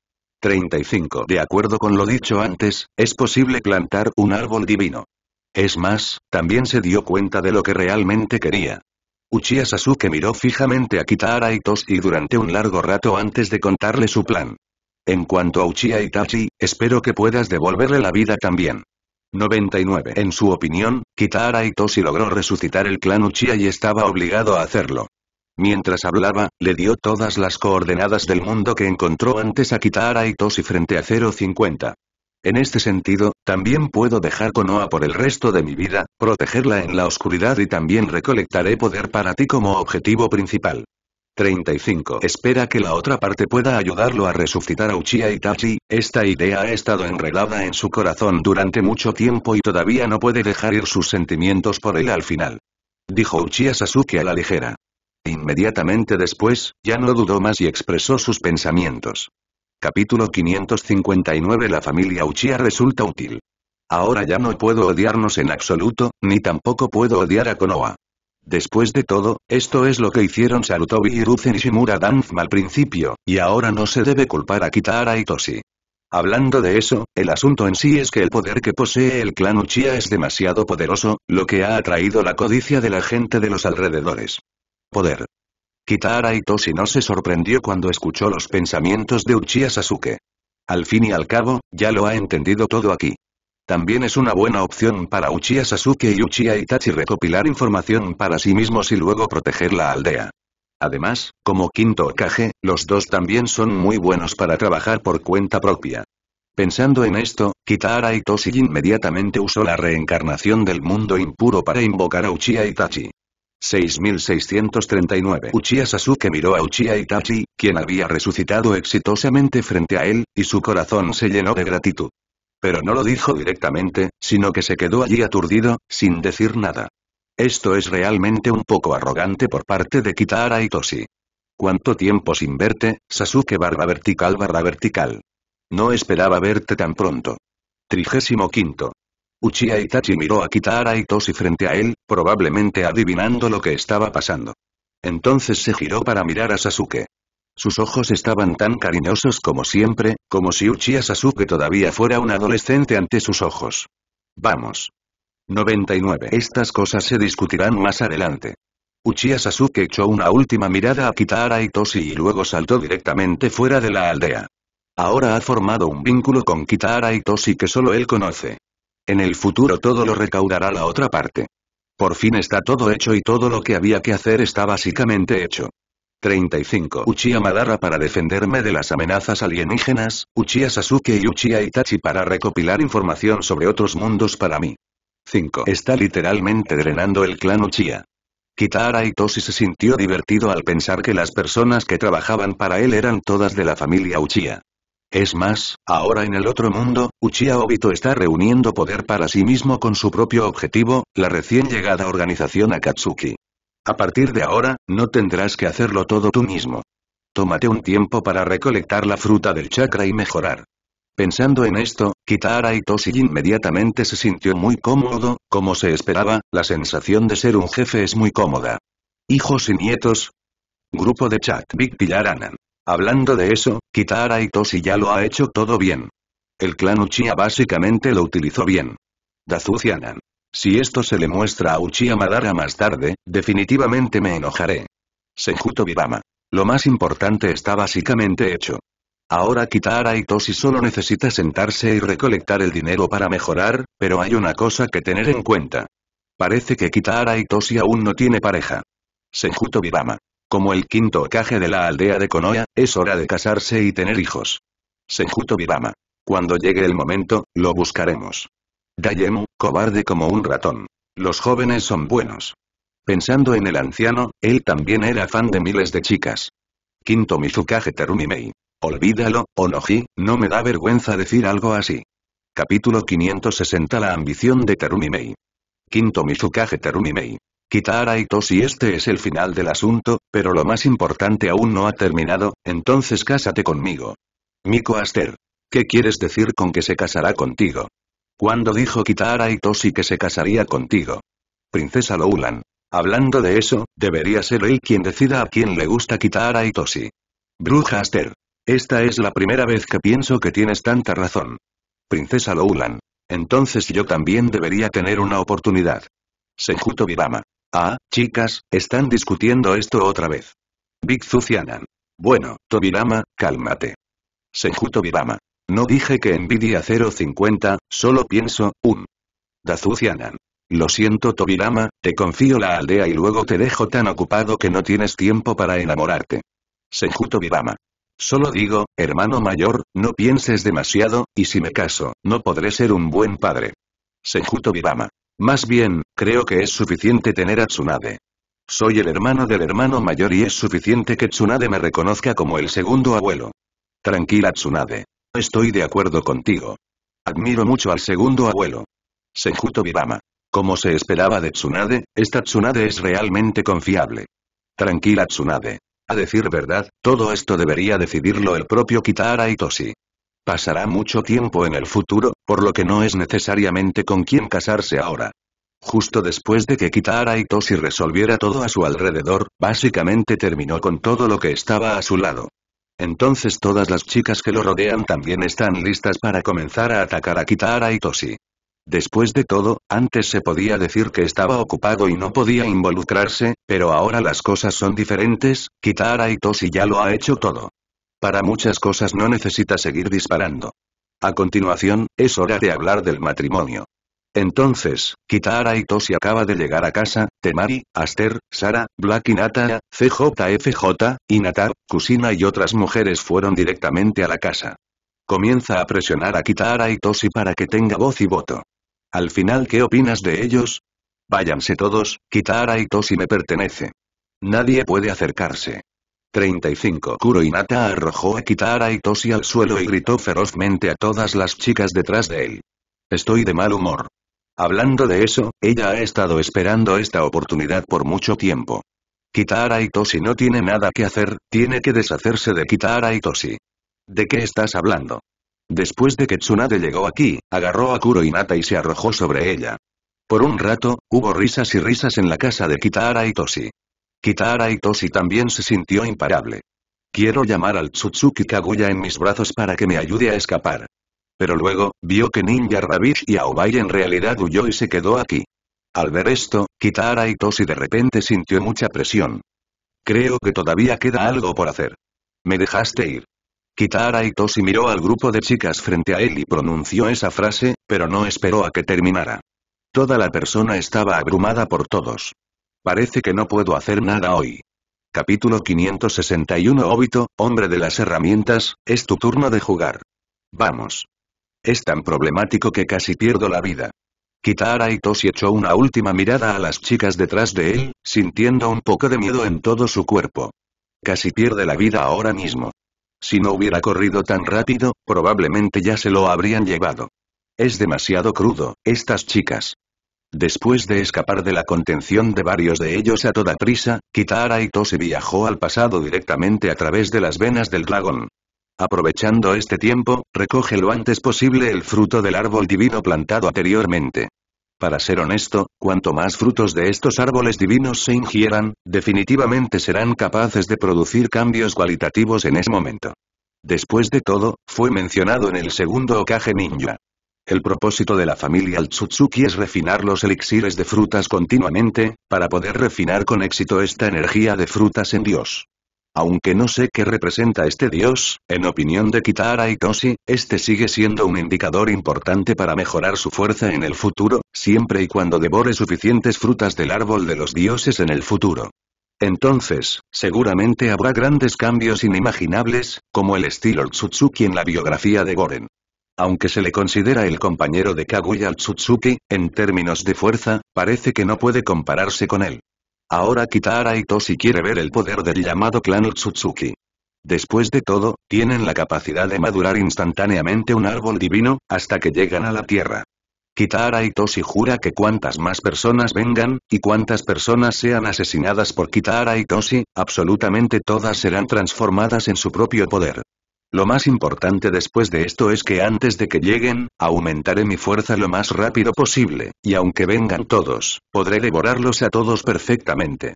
35. De acuerdo con lo dicho antes, es posible plantar un árbol divino. Es más, también se dio cuenta de lo que realmente quería. Uchiha Sasuke miró fijamente a Kitahara Itoshi durante un largo rato antes de contarle su plan. En cuanto a Uchiha Itachi, espero que puedas devolverle la vida también. 99. En su opinión, Kitahara Itoshi logró resucitar el clan Uchiha y estaba obligado a hacerlo. Mientras hablaba, le dio todas las coordenadas del mundo que encontró antes a a Itoshi frente a 050. En este sentido, también puedo dejar Konoha por el resto de mi vida, protegerla en la oscuridad y también recolectaré poder para ti como objetivo principal. 35. Espera que la otra parte pueda ayudarlo a resucitar a Uchiha Itachi, esta idea ha estado enredada en su corazón durante mucho tiempo y todavía no puede dejar ir sus sentimientos por él al final. Dijo Uchiha Sasuke a la ligera. Inmediatamente después, ya no dudó más y expresó sus pensamientos. Capítulo 559 La familia Uchiha resulta útil. Ahora ya no puedo odiarnos en absoluto, ni tampoco puedo odiar a Konoha. Después de todo, esto es lo que hicieron Sarutobi y Shimura Danzma al principio, y ahora no se debe culpar a y Itoshi. Hablando de eso, el asunto en sí es que el poder que posee el clan Uchiha es demasiado poderoso, lo que ha atraído la codicia de la gente de los alrededores poder. Kitahara Itoshi no se sorprendió cuando escuchó los pensamientos de Uchiha Sasuke. Al fin y al cabo, ya lo ha entendido todo aquí. También es una buena opción para Uchiha Sasuke y Uchiha Itachi recopilar información para sí mismos y luego proteger la aldea. Además, como quinto Okage, los dos también son muy buenos para trabajar por cuenta propia. Pensando en esto, Kitahara Itoshi inmediatamente usó la reencarnación del mundo impuro para invocar a Uchiha Itachi. 6639 Uchiha Sasuke miró a Uchiha Itachi, quien había resucitado exitosamente frente a él, y su corazón se llenó de gratitud. Pero no lo dijo directamente, sino que se quedó allí aturdido, sin decir nada. Esto es realmente un poco arrogante por parte de Kitara Itoshi. ¿Cuánto tiempo sin verte, Sasuke barra vertical barra vertical? No esperaba verte tan pronto. Trigésimo quinto. Uchiha Itachi miró a Kitara Itoshi frente a él, probablemente adivinando lo que estaba pasando. Entonces se giró para mirar a Sasuke. Sus ojos estaban tan cariñosos como siempre, como si Uchiha Sasuke todavía fuera un adolescente ante sus ojos. Vamos. 99. Estas cosas se discutirán más adelante. Uchiha Sasuke echó una última mirada a Kitara Itoshi y luego saltó directamente fuera de la aldea. Ahora ha formado un vínculo con Kitara Itoshi que solo él conoce. En el futuro todo lo recaudará la otra parte. Por fin está todo hecho y todo lo que había que hacer está básicamente hecho. 35. Uchiha Madara para defenderme de las amenazas alienígenas, Uchiha Sasuke y Uchiha Itachi para recopilar información sobre otros mundos para mí. 5. Está literalmente drenando el clan Uchiha. Kitara Itoshi se sintió divertido al pensar que las personas que trabajaban para él eran todas de la familia Uchiha. Es más, ahora en el otro mundo, Uchiha Obito está reuniendo poder para sí mismo con su propio objetivo, la recién llegada organización Akatsuki. A partir de ahora, no tendrás que hacerlo todo tú mismo. Tómate un tiempo para recolectar la fruta del chakra y mejorar. Pensando en esto, y Itoshi inmediatamente se sintió muy cómodo, como se esperaba, la sensación de ser un jefe es muy cómoda. Hijos y nietos. Grupo de chat Big Pillar Anan. Hablando de eso, Kitahara Itoshi ya lo ha hecho todo bien. El clan Uchiha básicamente lo utilizó bien. Dazucianan. Si esto se le muestra a Uchiha Madara más tarde, definitivamente me enojaré. Senjuto Bibama. Lo más importante está básicamente hecho. Ahora Kitahara Itoshi solo necesita sentarse y recolectar el dinero para mejorar, pero hay una cosa que tener en cuenta. Parece que Kitahara Itoshi aún no tiene pareja. Senjuto Bibama. Como el quinto caje de la aldea de Konoya, es hora de casarse y tener hijos. Senjuto vivama Cuando llegue el momento, lo buscaremos. Dayemu, cobarde como un ratón. Los jóvenes son buenos. Pensando en el anciano, él también era fan de miles de chicas. Quinto Mizukage Terumimei. Olvídalo, Onoji, no me da vergüenza decir algo así. Capítulo 560 La ambición de Terumimei. Quinto Mizukage Terumimei. Quitar Itoshi este es el final del asunto, pero lo más importante aún no ha terminado, entonces cásate conmigo. Miko Aster. ¿Qué quieres decir con que se casará contigo? ¿Cuándo dijo Kitahara Itoshi que se casaría contigo? Princesa Loulan. Hablando de eso, debería ser él quien decida a quién le gusta Kitahara Itoshi. Bruja Aster. Esta es la primera vez que pienso que tienes tanta razón. Princesa Loulan. Entonces yo también debería tener una oportunidad. Senjuto Bibama. Ah, chicas, están discutiendo esto otra vez. Big Zucianan. Bueno, Tobirama, cálmate. Senju Tobirama. No dije que envidia 050, solo pienso, un. Dazucianan. Lo siento Tobirama, te confío la aldea y luego te dejo tan ocupado que no tienes tiempo para enamorarte. Senju Tobirama. Solo digo, hermano mayor, no pienses demasiado, y si me caso, no podré ser un buen padre. Senju Tobirama. Más bien, creo que es suficiente tener a Tsunade. Soy el hermano del hermano mayor y es suficiente que Tsunade me reconozca como el segundo abuelo. Tranquila Tsunade. Estoy de acuerdo contigo. Admiro mucho al segundo abuelo. Senjuto Bibama, Como se esperaba de Tsunade, esta Tsunade es realmente confiable. Tranquila Tsunade. A decir verdad, todo esto debería decidirlo el propio Kitara Itoshi. Pasará mucho tiempo en el futuro, por lo que no es necesariamente con quién casarse ahora. Justo después de que Kitahara Itoshi resolviera todo a su alrededor, básicamente terminó con todo lo que estaba a su lado. Entonces todas las chicas que lo rodean también están listas para comenzar a atacar a Kitahara Itoshi. Después de todo, antes se podía decir que estaba ocupado y no podía involucrarse, pero ahora las cosas son diferentes, Kitahara Itoshi ya lo ha hecho todo. Para muchas cosas no necesita seguir disparando. A continuación, es hora de hablar del matrimonio. Entonces, y Itoshi acaba de llegar a casa, Temari, Aster, Sara, Black y Natara, CJFJ, Inatar, Kusina y otras mujeres fueron directamente a la casa. Comienza a presionar a y Itoshi para que tenga voz y voto. Al final ¿qué opinas de ellos? Váyanse todos, y Itoshi me pertenece. Nadie puede acercarse. 35. Kuroinata arrojó a Kitara Itoshi al suelo y gritó ferozmente a todas las chicas detrás de él. Estoy de mal humor. Hablando de eso, ella ha estado esperando esta oportunidad por mucho tiempo. Kitara Itoshi no tiene nada que hacer, tiene que deshacerse de Kitara Itoshi. ¿De qué estás hablando? Después de que Tsunade llegó aquí, agarró a Kuroinata y se arrojó sobre ella. Por un rato, hubo risas y risas en la casa de Kitara Itoshi. Kitahara Itoshi también se sintió imparable. Quiero llamar al Tsutsuki Kaguya en mis brazos para que me ayude a escapar. Pero luego, vio que Ninja Rabbit y Aobai en realidad huyó y se quedó aquí. Al ver esto, Kitahara Itoshi de repente sintió mucha presión. Creo que todavía queda algo por hacer. Me dejaste ir. Kitahara Itoshi miró al grupo de chicas frente a él y pronunció esa frase, pero no esperó a que terminara. Toda la persona estaba abrumada por todos. Parece que no puedo hacer nada hoy. Capítulo 561 Óbito, hombre de las herramientas, es tu turno de jugar. Vamos. Es tan problemático que casi pierdo la vida. Kitara Itoshi echó una última mirada a las chicas detrás de él, sintiendo un poco de miedo en todo su cuerpo. Casi pierde la vida ahora mismo. Si no hubiera corrido tan rápido, probablemente ya se lo habrían llevado. Es demasiado crudo, estas chicas. Después de escapar de la contención de varios de ellos a toda prisa, y se viajó al pasado directamente a través de las venas del dragón. Aprovechando este tiempo, recoge lo antes posible el fruto del árbol divino plantado anteriormente. Para ser honesto, cuanto más frutos de estos árboles divinos se ingieran, definitivamente serán capaces de producir cambios cualitativos en ese momento. Después de todo, fue mencionado en el segundo Okage Ninja. El propósito de la familia el es refinar los elixires de frutas continuamente, para poder refinar con éxito esta energía de frutas en Dios. Aunque no sé qué representa este dios, en opinión de Kitara Itoshi, este sigue siendo un indicador importante para mejorar su fuerza en el futuro, siempre y cuando devore suficientes frutas del árbol de los dioses en el futuro. Entonces, seguramente habrá grandes cambios inimaginables, como el estilo Tsutsuki en la biografía de Goren. Aunque se le considera el compañero de Kaguya Tsutsuki, en términos de fuerza, parece que no puede compararse con él. Ahora Kitahara Itoshi quiere ver el poder del llamado clan Tsutsuki. Después de todo, tienen la capacidad de madurar instantáneamente un árbol divino, hasta que llegan a la tierra. Kitahara Itoshi jura que cuantas más personas vengan, y cuantas personas sean asesinadas por Kitahara Itoshi, absolutamente todas serán transformadas en su propio poder. Lo más importante después de esto es que antes de que lleguen, aumentaré mi fuerza lo más rápido posible, y aunque vengan todos, podré devorarlos a todos perfectamente.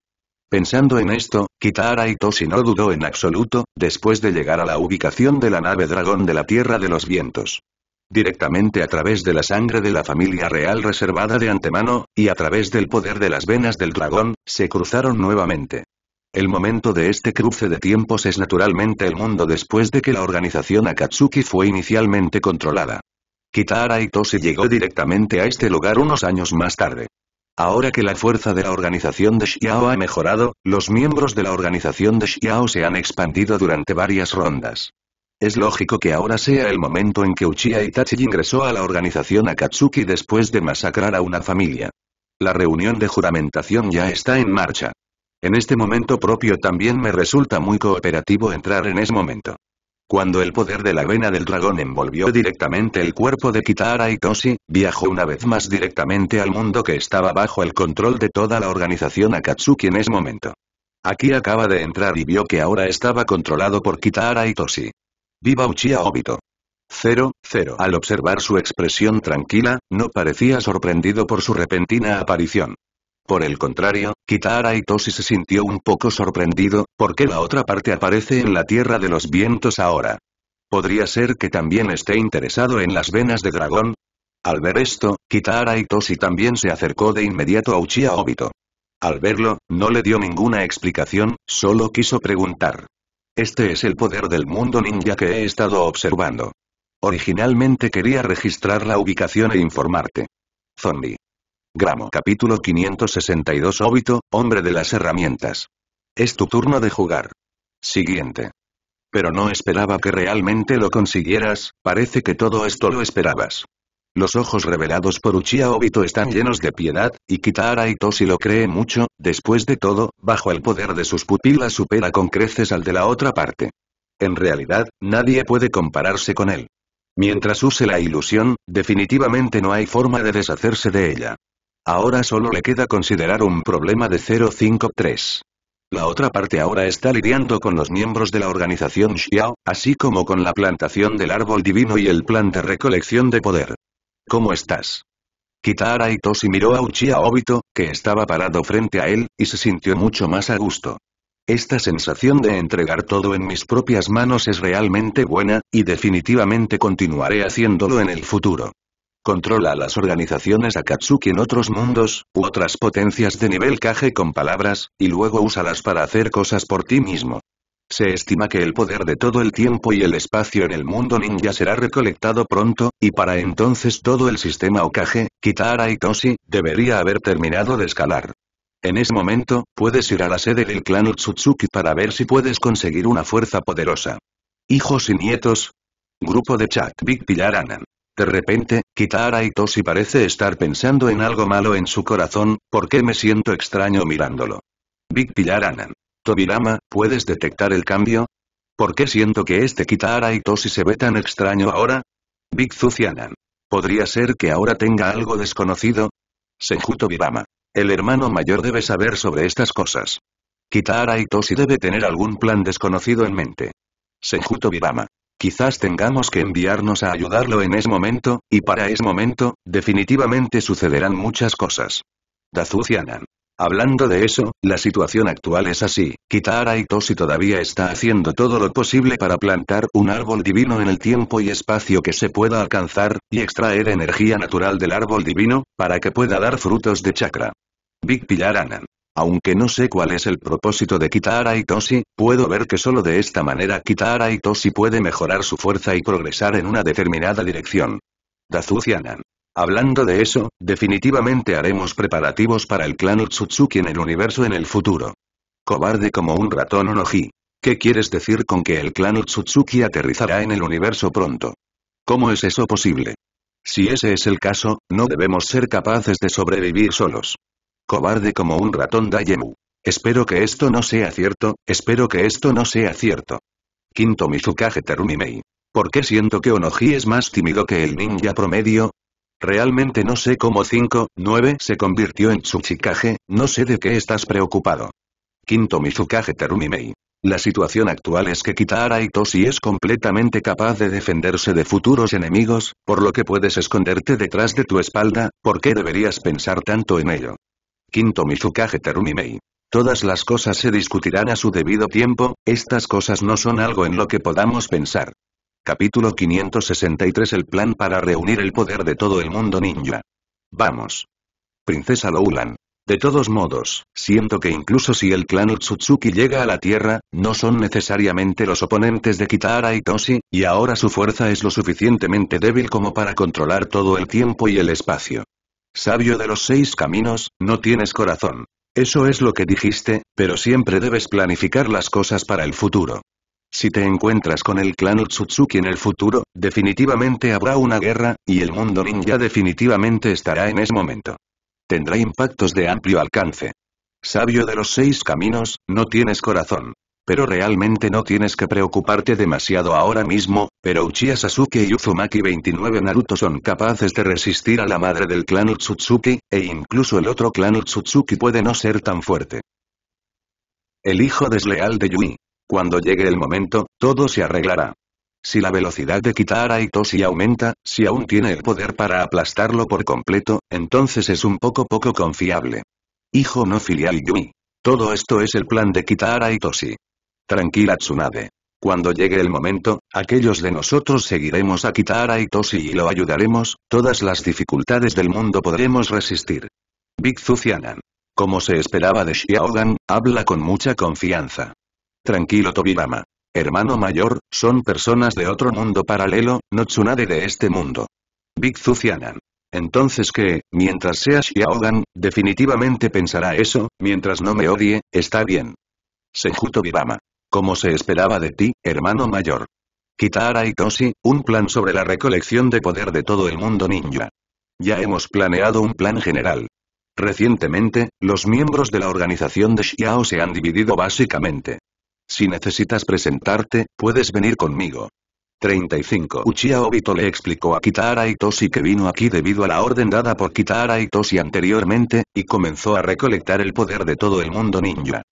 Pensando en esto, Kitara Toshi no dudó en absoluto, después de llegar a la ubicación de la nave dragón de la Tierra de los Vientos. Directamente a través de la sangre de la familia real reservada de antemano, y a través del poder de las venas del dragón, se cruzaron nuevamente. El momento de este cruce de tiempos es naturalmente el mundo después de que la organización Akatsuki fue inicialmente controlada. Kitahara Itoshi llegó directamente a este lugar unos años más tarde. Ahora que la fuerza de la organización de Xiao ha mejorado, los miembros de la organización de Xiao se han expandido durante varias rondas. Es lógico que ahora sea el momento en que Uchiha Itachi ingresó a la organización Akatsuki después de masacrar a una familia. La reunión de juramentación ya está en marcha. En este momento propio también me resulta muy cooperativo entrar en ese momento. Cuando el poder de la vena del dragón envolvió directamente el cuerpo de Kitahara Itoshi, viajó una vez más directamente al mundo que estaba bajo el control de toda la organización Akatsuki en ese momento. Aquí acaba de entrar y vio que ahora estaba controlado por Kitahara Itoshi. ¡Viva Uchiha Obito! Cero, cero. Al observar su expresión tranquila, no parecía sorprendido por su repentina aparición. Por el contrario, Kitara Itoshi se sintió un poco sorprendido, porque la otra parte aparece en la Tierra de los Vientos ahora. ¿Podría ser que también esté interesado en las venas de dragón? Al ver esto, Kitara Itoshi también se acercó de inmediato a Uchiha Obito. Al verlo, no le dio ninguna explicación, solo quiso preguntar. Este es el poder del mundo ninja que he estado observando. Originalmente quería registrar la ubicación e informarte. Zombie. Gramo Capítulo 562 obito, Hombre de las Herramientas. Es tu turno de jugar. Siguiente. Pero no esperaba que realmente lo consiguieras, parece que todo esto lo esperabas. Los ojos revelados por Uchiha Obito están llenos de piedad, y y Tosi lo cree mucho, después de todo, bajo el poder de sus pupilas supera con creces al de la otra parte. En realidad, nadie puede compararse con él. Mientras use la ilusión, definitivamente no hay forma de deshacerse de ella. Ahora solo le queda considerar un problema de 053. La otra parte ahora está lidiando con los miembros de la organización Xiao, así como con la plantación del árbol divino y el plan de recolección de poder. ¿Cómo estás? Kitara Itoshi miró a Uchiha Obito, que estaba parado frente a él, y se sintió mucho más a gusto. Esta sensación de entregar todo en mis propias manos es realmente buena, y definitivamente continuaré haciéndolo en el futuro. Controla las organizaciones Akatsuki en otros mundos, u otras potencias de nivel Kage con palabras, y luego úsalas para hacer cosas por ti mismo. Se estima que el poder de todo el tiempo y el espacio en el mundo ninja será recolectado pronto, y para entonces todo el sistema Okage, Kitara y Toshi, debería haber terminado de escalar. En ese momento, puedes ir a la sede del clan Utsutsuki para ver si puedes conseguir una fuerza poderosa. Hijos y nietos. Grupo de chat Big Pillar Anan. De repente, Kitara Itoshi parece estar pensando en algo malo en su corazón, ¿por qué me siento extraño mirándolo? Big Pillar Anan. Tobirama, ¿puedes detectar el cambio? ¿Por qué siento que este Kitara Itoshi se ve tan extraño ahora? Big Zucianan. ¿Podría ser que ahora tenga algo desconocido? Senju Tobirama. El hermano mayor debe saber sobre estas cosas. Kitara Itoshi debe tener algún plan desconocido en mente. Senju Tobirama. Quizás tengamos que enviarnos a ayudarlo en ese momento, y para ese momento, definitivamente sucederán muchas cosas. Dazucianan. Hablando de eso, la situación actual es así, Kitara Itoshi todavía está haciendo todo lo posible para plantar un árbol divino en el tiempo y espacio que se pueda alcanzar, y extraer energía natural del árbol divino, para que pueda dar frutos de chakra. Big Pillar Anan. Aunque no sé cuál es el propósito de Kitara Itoshi, puedo ver que solo de esta manera Kitara Itoshi puede mejorar su fuerza y progresar en una determinada dirección. Dazucianan. Hablando de eso, definitivamente haremos preparativos para el clan Utsutsuki en el universo en el futuro. Cobarde como un ratón Onoji. ¿Qué quieres decir con que el clan Utsutsuki aterrizará en el universo pronto? ¿Cómo es eso posible? Si ese es el caso, no debemos ser capaces de sobrevivir solos. Cobarde como un ratón Dayemu. Espero que esto no sea cierto, espero que esto no sea cierto. Quinto Mizukage Terumimei. ¿Por qué siento que Onoji es más tímido que el ninja promedio? Realmente no sé cómo 5, 9 se convirtió en Tsuchikage, no sé de qué estás preocupado. Quinto Mizukage Terumimei. La situación actual es que Kitahara Itoshi es completamente capaz de defenderse de futuros enemigos, por lo que puedes esconderte detrás de tu espalda, ¿por qué deberías pensar tanto en ello? Quinto Mizukage Terumimei. Todas las cosas se discutirán a su debido tiempo, estas cosas no son algo en lo que podamos pensar. Capítulo 563 El plan para reunir el poder de todo el mundo ninja. Vamos. Princesa Loulan. De todos modos, siento que incluso si el clan Utsutsuki llega a la Tierra, no son necesariamente los oponentes de Kitara y Toshi, y ahora su fuerza es lo suficientemente débil como para controlar todo el tiempo y el espacio. Sabio de los seis caminos, no tienes corazón. Eso es lo que dijiste, pero siempre debes planificar las cosas para el futuro. Si te encuentras con el clan Utsutsuki en el futuro, definitivamente habrá una guerra, y el mundo ninja definitivamente estará en ese momento. Tendrá impactos de amplio alcance. Sabio de los seis caminos, no tienes corazón. Pero realmente no tienes que preocuparte demasiado ahora mismo, pero Uchiha Sasuke y Uzumaki 29 Naruto son capaces de resistir a la madre del clan Utsutsuki, e incluso el otro clan Utsutsuki puede no ser tan fuerte. El hijo desleal de Yui. Cuando llegue el momento, todo se arreglará. Si la velocidad de Kitara Itoshi aumenta, si aún tiene el poder para aplastarlo por completo, entonces es un poco poco confiable. Hijo no filial Yui. Todo esto es el plan de Kitara Itoshi. Tranquila Tsunade. Cuando llegue el momento, aquellos de nosotros seguiremos a Kitara Itoshi y lo ayudaremos, todas las dificultades del mundo podremos resistir. Big Zucianan. Como se esperaba de Xiaogan, habla con mucha confianza. Tranquilo Tobirama. Hermano mayor, son personas de otro mundo paralelo, no Tsunade de este mundo. Big Zucianan. Entonces que, mientras sea Xiaogan, definitivamente pensará eso, mientras no me odie, está bien. Sejuto Tobirama como se esperaba de ti, hermano mayor. Kitara Itoshi, un plan sobre la recolección de poder de todo el mundo ninja. Ya hemos planeado un plan general. Recientemente, los miembros de la organización de Xiao se han dividido básicamente. Si necesitas presentarte, puedes venir conmigo. 35. Uchiha Obito le explicó a Kitara Itoshi que vino aquí debido a la orden dada por Kitara Itoshi anteriormente, y comenzó a recolectar el poder de todo el mundo ninja.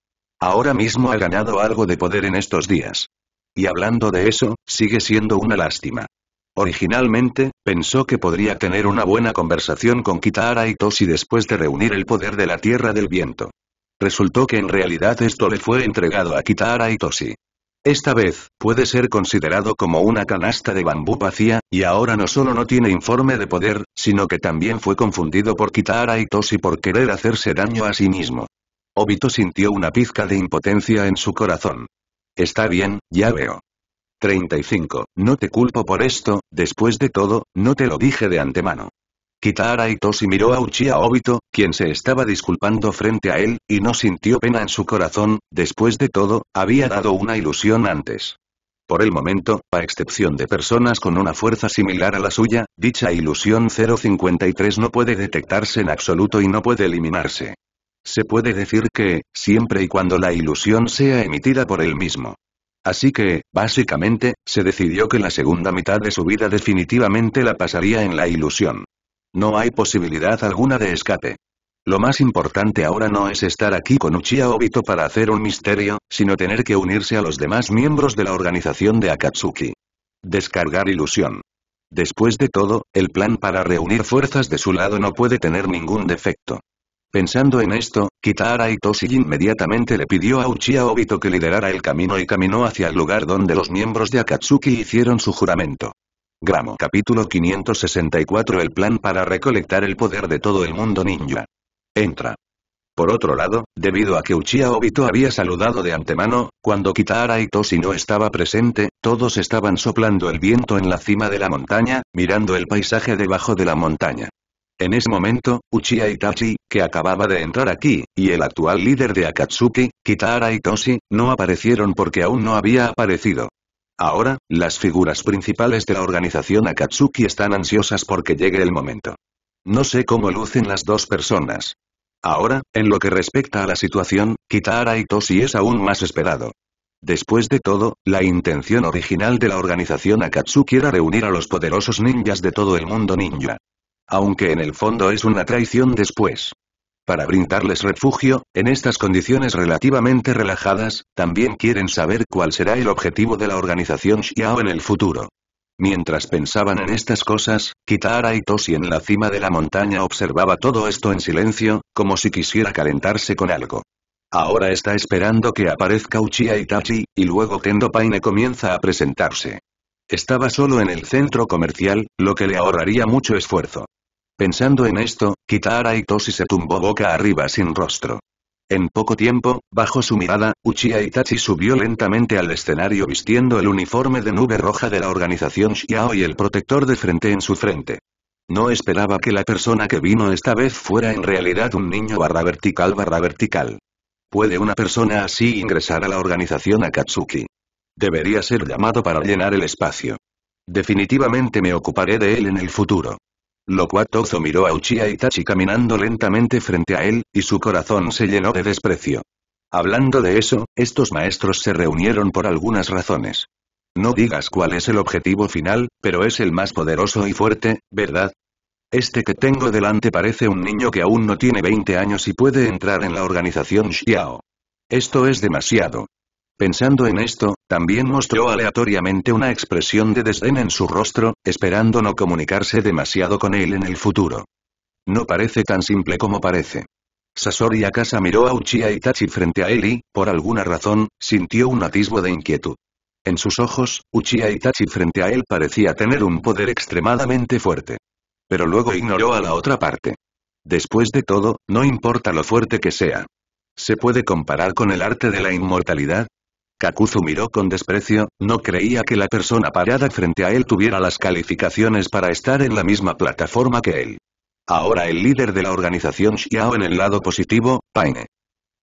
Ahora mismo ha ganado algo de poder en estos días. Y hablando de eso, sigue siendo una lástima. Originalmente, pensó que podría tener una buena conversación con y Toshi después de reunir el poder de la Tierra del Viento. Resultó que en realidad esto le fue entregado a y Toshi. Esta vez, puede ser considerado como una canasta de bambú vacía, y ahora no solo no tiene informe de poder, sino que también fue confundido por y Toshi por querer hacerse daño a sí mismo. Obito sintió una pizca de impotencia en su corazón. Está bien, ya veo. 35. No te culpo por esto, después de todo, no te lo dije de antemano. Kitahara Itoshi miró a Uchiha Obito, quien se estaba disculpando frente a él, y no sintió pena en su corazón, después de todo, había dado una ilusión antes. Por el momento, a excepción de personas con una fuerza similar a la suya, dicha ilusión 053 no puede detectarse en absoluto y no puede eliminarse. Se puede decir que, siempre y cuando la ilusión sea emitida por él mismo. Así que, básicamente, se decidió que la segunda mitad de su vida definitivamente la pasaría en la ilusión. No hay posibilidad alguna de escape. Lo más importante ahora no es estar aquí con Uchiha Obito para hacer un misterio, sino tener que unirse a los demás miembros de la organización de Akatsuki. Descargar ilusión. Después de todo, el plan para reunir fuerzas de su lado no puede tener ningún defecto. Pensando en esto, Kitahara Itoshi inmediatamente le pidió a Uchiha Obito que liderara el camino y caminó hacia el lugar donde los miembros de Akatsuki hicieron su juramento. Gramo Capítulo 564 El plan para recolectar el poder de todo el mundo ninja. Entra. Por otro lado, debido a que Uchiha Obito había saludado de antemano, cuando Kitahara Itoshi no estaba presente, todos estaban soplando el viento en la cima de la montaña, mirando el paisaje debajo de la montaña. En ese momento, Uchiha Itachi, que acababa de entrar aquí, y el actual líder de Akatsuki, Kitahara Itoshi, no aparecieron porque aún no había aparecido. Ahora, las figuras principales de la organización Akatsuki están ansiosas porque llegue el momento. No sé cómo lucen las dos personas. Ahora, en lo que respecta a la situación, y Itoshi es aún más esperado. Después de todo, la intención original de la organización Akatsuki era reunir a los poderosos ninjas de todo el mundo ninja. Aunque en el fondo es una traición después. Para brindarles refugio, en estas condiciones relativamente relajadas, también quieren saber cuál será el objetivo de la organización Xiao en el futuro. Mientras pensaban en estas cosas, Kitara Toshi en la cima de la montaña observaba todo esto en silencio, como si quisiera calentarse con algo. Ahora está esperando que aparezca Uchiha Itachi, y luego Tendo Paine comienza a presentarse. Estaba solo en el centro comercial, lo que le ahorraría mucho esfuerzo. Pensando en esto, Kitahara Itoshi se tumbó boca arriba sin rostro. En poco tiempo, bajo su mirada, Uchiha Itachi subió lentamente al escenario vistiendo el uniforme de nube roja de la organización Xiao y el protector de frente en su frente. No esperaba que la persona que vino esta vez fuera en realidad un niño barra vertical barra vertical. ¿Puede una persona así ingresar a la organización Akatsuki? Debería ser llamado para llenar el espacio. Definitivamente me ocuparé de él en el futuro. Lo cual miró a Uchiha Itachi caminando lentamente frente a él, y su corazón se llenó de desprecio. Hablando de eso, estos maestros se reunieron por algunas razones. No digas cuál es el objetivo final, pero es el más poderoso y fuerte, ¿verdad? Este que tengo delante parece un niño que aún no tiene 20 años y puede entrar en la organización Xiao. Esto es demasiado. Pensando en esto, también mostró aleatoriamente una expresión de desdén en su rostro, esperando no comunicarse demasiado con él en el futuro. No parece tan simple como parece. Sasori Akasa miró a Uchiha Itachi frente a él y, por alguna razón, sintió un atisbo de inquietud. En sus ojos, Uchiha Itachi frente a él parecía tener un poder extremadamente fuerte. Pero luego ignoró a la otra parte. Después de todo, no importa lo fuerte que sea. ¿Se puede comparar con el arte de la inmortalidad? Kakuzu miró con desprecio, no creía que la persona parada frente a él tuviera las calificaciones para estar en la misma plataforma que él. Ahora el líder de la organización Xiao en el lado positivo, Paine.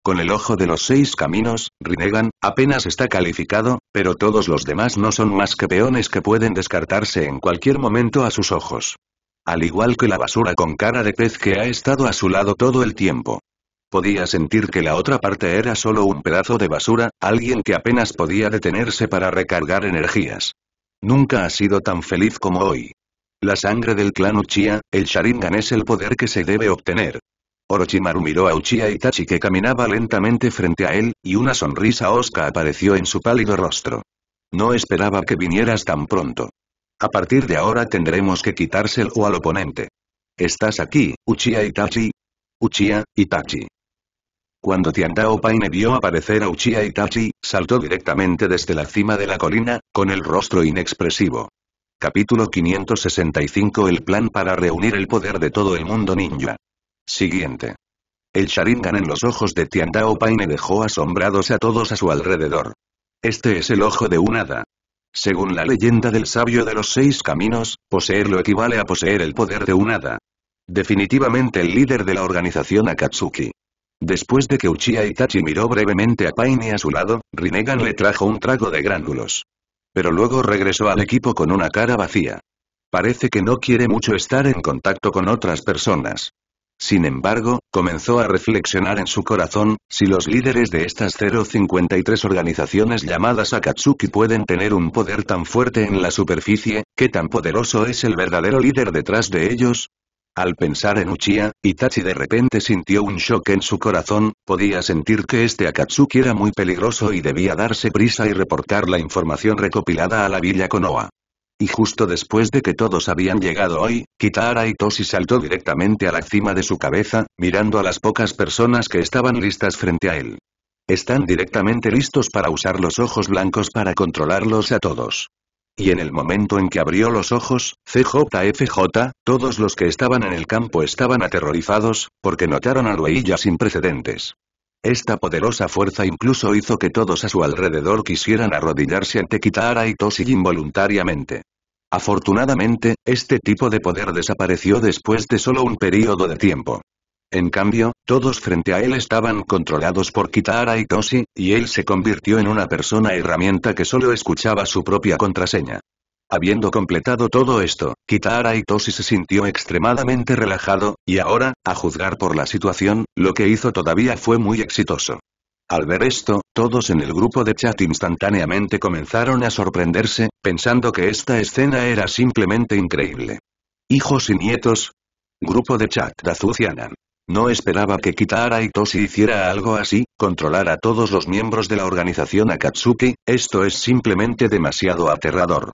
Con el ojo de los seis caminos, Rinnegan, apenas está calificado, pero todos los demás no son más que peones que pueden descartarse en cualquier momento a sus ojos. Al igual que la basura con cara de pez que ha estado a su lado todo el tiempo. Podía sentir que la otra parte era solo un pedazo de basura, alguien que apenas podía detenerse para recargar energías. Nunca ha sido tan feliz como hoy. La sangre del clan Uchiha, el Sharingan es el poder que se debe obtener. Orochimaru miró a Uchiha Itachi que caminaba lentamente frente a él, y una sonrisa osca apareció en su pálido rostro. No esperaba que vinieras tan pronto. A partir de ahora tendremos que quitárselo al oponente. Estás aquí, Uchiha Itachi. Uchiha, Itachi. Cuando Tiandao Paine vio aparecer a Uchiha Itachi, saltó directamente desde la cima de la colina, con el rostro inexpresivo. Capítulo 565 El plan para reunir el poder de todo el mundo ninja. Siguiente. El Sharingan en los ojos de Tiandao Paine dejó asombrados a todos a su alrededor. Este es el ojo de un hada. Según la leyenda del sabio de los seis caminos, poseerlo equivale a poseer el poder de un hada. Definitivamente el líder de la organización Akatsuki. Después de que Uchiha Itachi miró brevemente a Paine a su lado, Rinnegan le trajo un trago de gránulos. Pero luego regresó al equipo con una cara vacía. Parece que no quiere mucho estar en contacto con otras personas. Sin embargo, comenzó a reflexionar en su corazón, si los líderes de estas 053 organizaciones llamadas Akatsuki pueden tener un poder tan fuerte en la superficie, ¿qué tan poderoso es el verdadero líder detrás de ellos? Al pensar en Uchiha, Itachi de repente sintió un shock en su corazón, podía sentir que este Akatsuki era muy peligroso y debía darse prisa y reportar la información recopilada a la Villa Konoha. Y justo después de que todos habían llegado hoy, Kitara Itoshi saltó directamente a la cima de su cabeza, mirando a las pocas personas que estaban listas frente a él. Están directamente listos para usar los ojos blancos para controlarlos a todos y en el momento en que abrió los ojos, CJFJ, todos los que estaban en el campo estaban aterrorizados, porque notaron a Rueilla sin precedentes. Esta poderosa fuerza incluso hizo que todos a su alrededor quisieran arrodillarse ante Kitara y Toshi involuntariamente. Afortunadamente, este tipo de poder desapareció después de solo un período de tiempo. En cambio, todos frente a él estaban controlados por y Toshi, y él se convirtió en una persona herramienta que solo escuchaba su propia contraseña. Habiendo completado todo esto, y Itoshi se sintió extremadamente relajado, y ahora, a juzgar por la situación, lo que hizo todavía fue muy exitoso. Al ver esto, todos en el grupo de chat instantáneamente comenzaron a sorprenderse, pensando que esta escena era simplemente increíble. Hijos y nietos. Grupo de chat Dazucianan. No esperaba que Kitara Itoshi hiciera algo así, controlar a todos los miembros de la organización Akatsuki, esto es simplemente demasiado aterrador.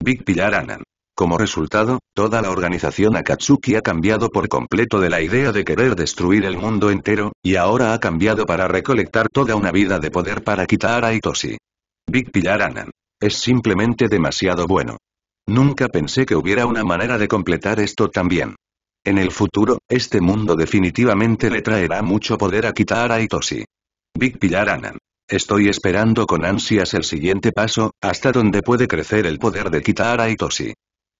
Big Pillar Anan. Como resultado, toda la organización Akatsuki ha cambiado por completo de la idea de querer destruir el mundo entero, y ahora ha cambiado para recolectar toda una vida de poder para Kitara Itoshi. Big Pillar Anan. Es simplemente demasiado bueno. Nunca pensé que hubiera una manera de completar esto tan bien. En el futuro, este mundo definitivamente le traerá mucho poder a Kitara Itoshi. Big Pillar Anan. Estoy esperando con ansias el siguiente paso, hasta donde puede crecer el poder de Kitara Itoshi.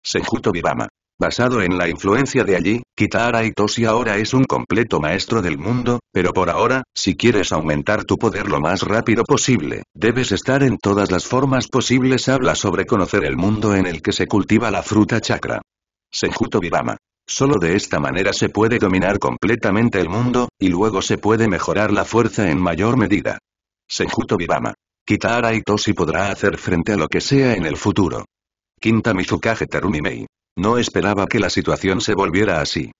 Senjuto Vivama. Basado en la influencia de allí, Kitara Itoshi ahora es un completo maestro del mundo, pero por ahora, si quieres aumentar tu poder lo más rápido posible, debes estar en todas las formas posibles. Habla sobre conocer el mundo en el que se cultiva la fruta chakra. Senjuto Vivama. Solo de esta manera se puede dominar completamente el mundo, y luego se puede mejorar la fuerza en mayor medida. Senjuto Vivama. Kitara Itoshi podrá hacer frente a lo que sea en el futuro. Quinta Mizukage Terumimei. No esperaba que la situación se volviera así.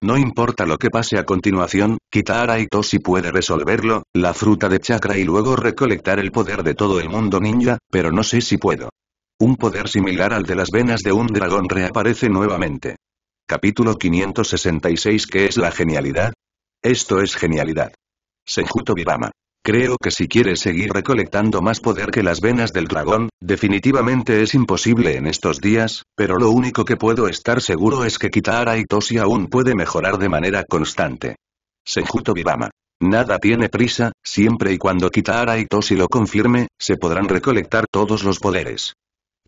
No importa lo que pase a continuación, Kitara Itoshi puede resolverlo, la fruta de chakra y luego recolectar el poder de todo el mundo ninja, pero no sé si puedo. Un poder similar al de las venas de un dragón reaparece nuevamente. Capítulo 566 ¿Qué es la genialidad? Esto es genialidad. Senjuto Vivama. Creo que si quieres seguir recolectando más poder que las venas del dragón, definitivamente es imposible en estos días, pero lo único que puedo estar seguro es que y Toshi aún puede mejorar de manera constante. Senjuto Vivama. Nada tiene prisa, siempre y cuando y Toshi lo confirme, se podrán recolectar todos los poderes.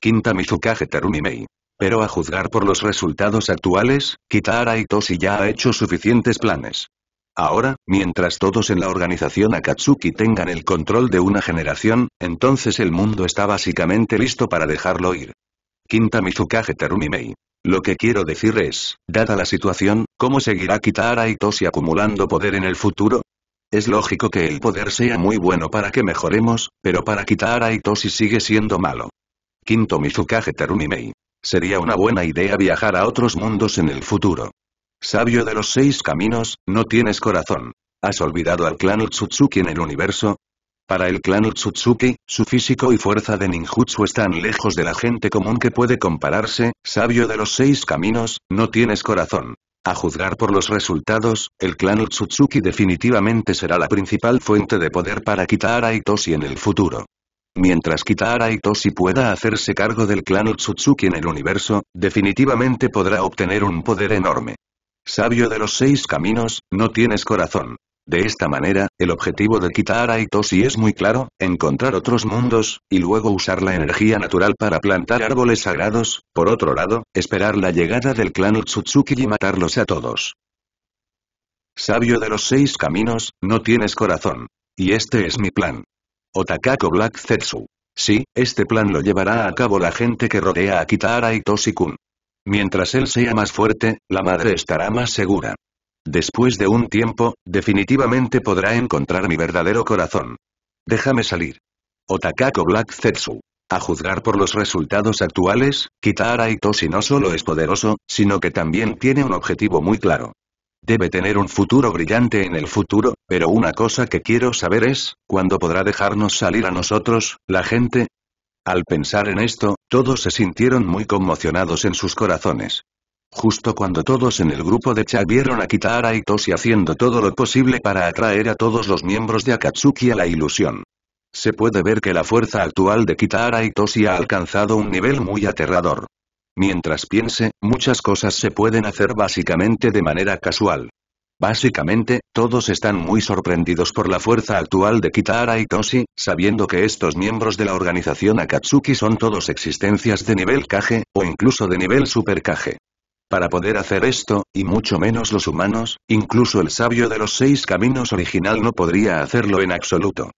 Quinta Mizukage Terumimei pero a juzgar por los resultados actuales, Kitahara Itoshi ya ha hecho suficientes planes. Ahora, mientras todos en la organización Akatsuki tengan el control de una generación, entonces el mundo está básicamente listo para dejarlo ir. Quinta Mizukage Terumimei. Lo que quiero decir es, dada la situación, ¿cómo seguirá Kitahara Itoshi acumulando poder en el futuro? Es lógico que el poder sea muy bueno para que mejoremos, pero para Kitahara Itoshi sigue siendo malo. Quinto Mizukage Terumimei. Sería una buena idea viajar a otros mundos en el futuro. Sabio de los seis caminos, no tienes corazón. ¿Has olvidado al clan Utsutsuki en el universo? Para el clan Utsutsuki, su físico y fuerza de ninjutsu están lejos de la gente común que puede compararse, sabio de los seis caminos, no tienes corazón. A juzgar por los resultados, el clan Utsutsuki definitivamente será la principal fuente de poder para quitar a Itoshi en el futuro. Mientras Kitara Itoshi pueda hacerse cargo del clan Otsutsuki en el universo, definitivamente podrá obtener un poder enorme. Sabio de los seis caminos, no tienes corazón. De esta manera, el objetivo de Kitara Itoshi es muy claro, encontrar otros mundos, y luego usar la energía natural para plantar árboles sagrados, por otro lado, esperar la llegada del clan Utsutsuki y matarlos a todos. Sabio de los seis caminos, no tienes corazón. Y este es mi plan. Otakako Black Zetsu. Sí, este plan lo llevará a cabo la gente que rodea a Kitara y kun Mientras él sea más fuerte, la madre estará más segura. Después de un tiempo, definitivamente podrá encontrar mi verdadero corazón. Déjame salir. Otakako Black Zetsu. A juzgar por los resultados actuales, Kitahara Itoshi no solo es poderoso, sino que también tiene un objetivo muy claro. Debe tener un futuro brillante en el futuro, pero una cosa que quiero saber es, ¿cuándo podrá dejarnos salir a nosotros, la gente? Al pensar en esto, todos se sintieron muy conmocionados en sus corazones. Justo cuando todos en el grupo de Chad vieron a Kitara y haciendo todo lo posible para atraer a todos los miembros de Akatsuki a la ilusión. Se puede ver que la fuerza actual de Kitara y ha alcanzado un nivel muy aterrador. Mientras piense, muchas cosas se pueden hacer básicamente de manera casual. Básicamente, todos están muy sorprendidos por la fuerza actual de Kitara y Toshi, sabiendo que estos miembros de la organización Akatsuki son todos existencias de nivel Kage, o incluso de nivel Super Kage. Para poder hacer esto, y mucho menos los humanos, incluso el sabio de los seis caminos original no podría hacerlo en absoluto.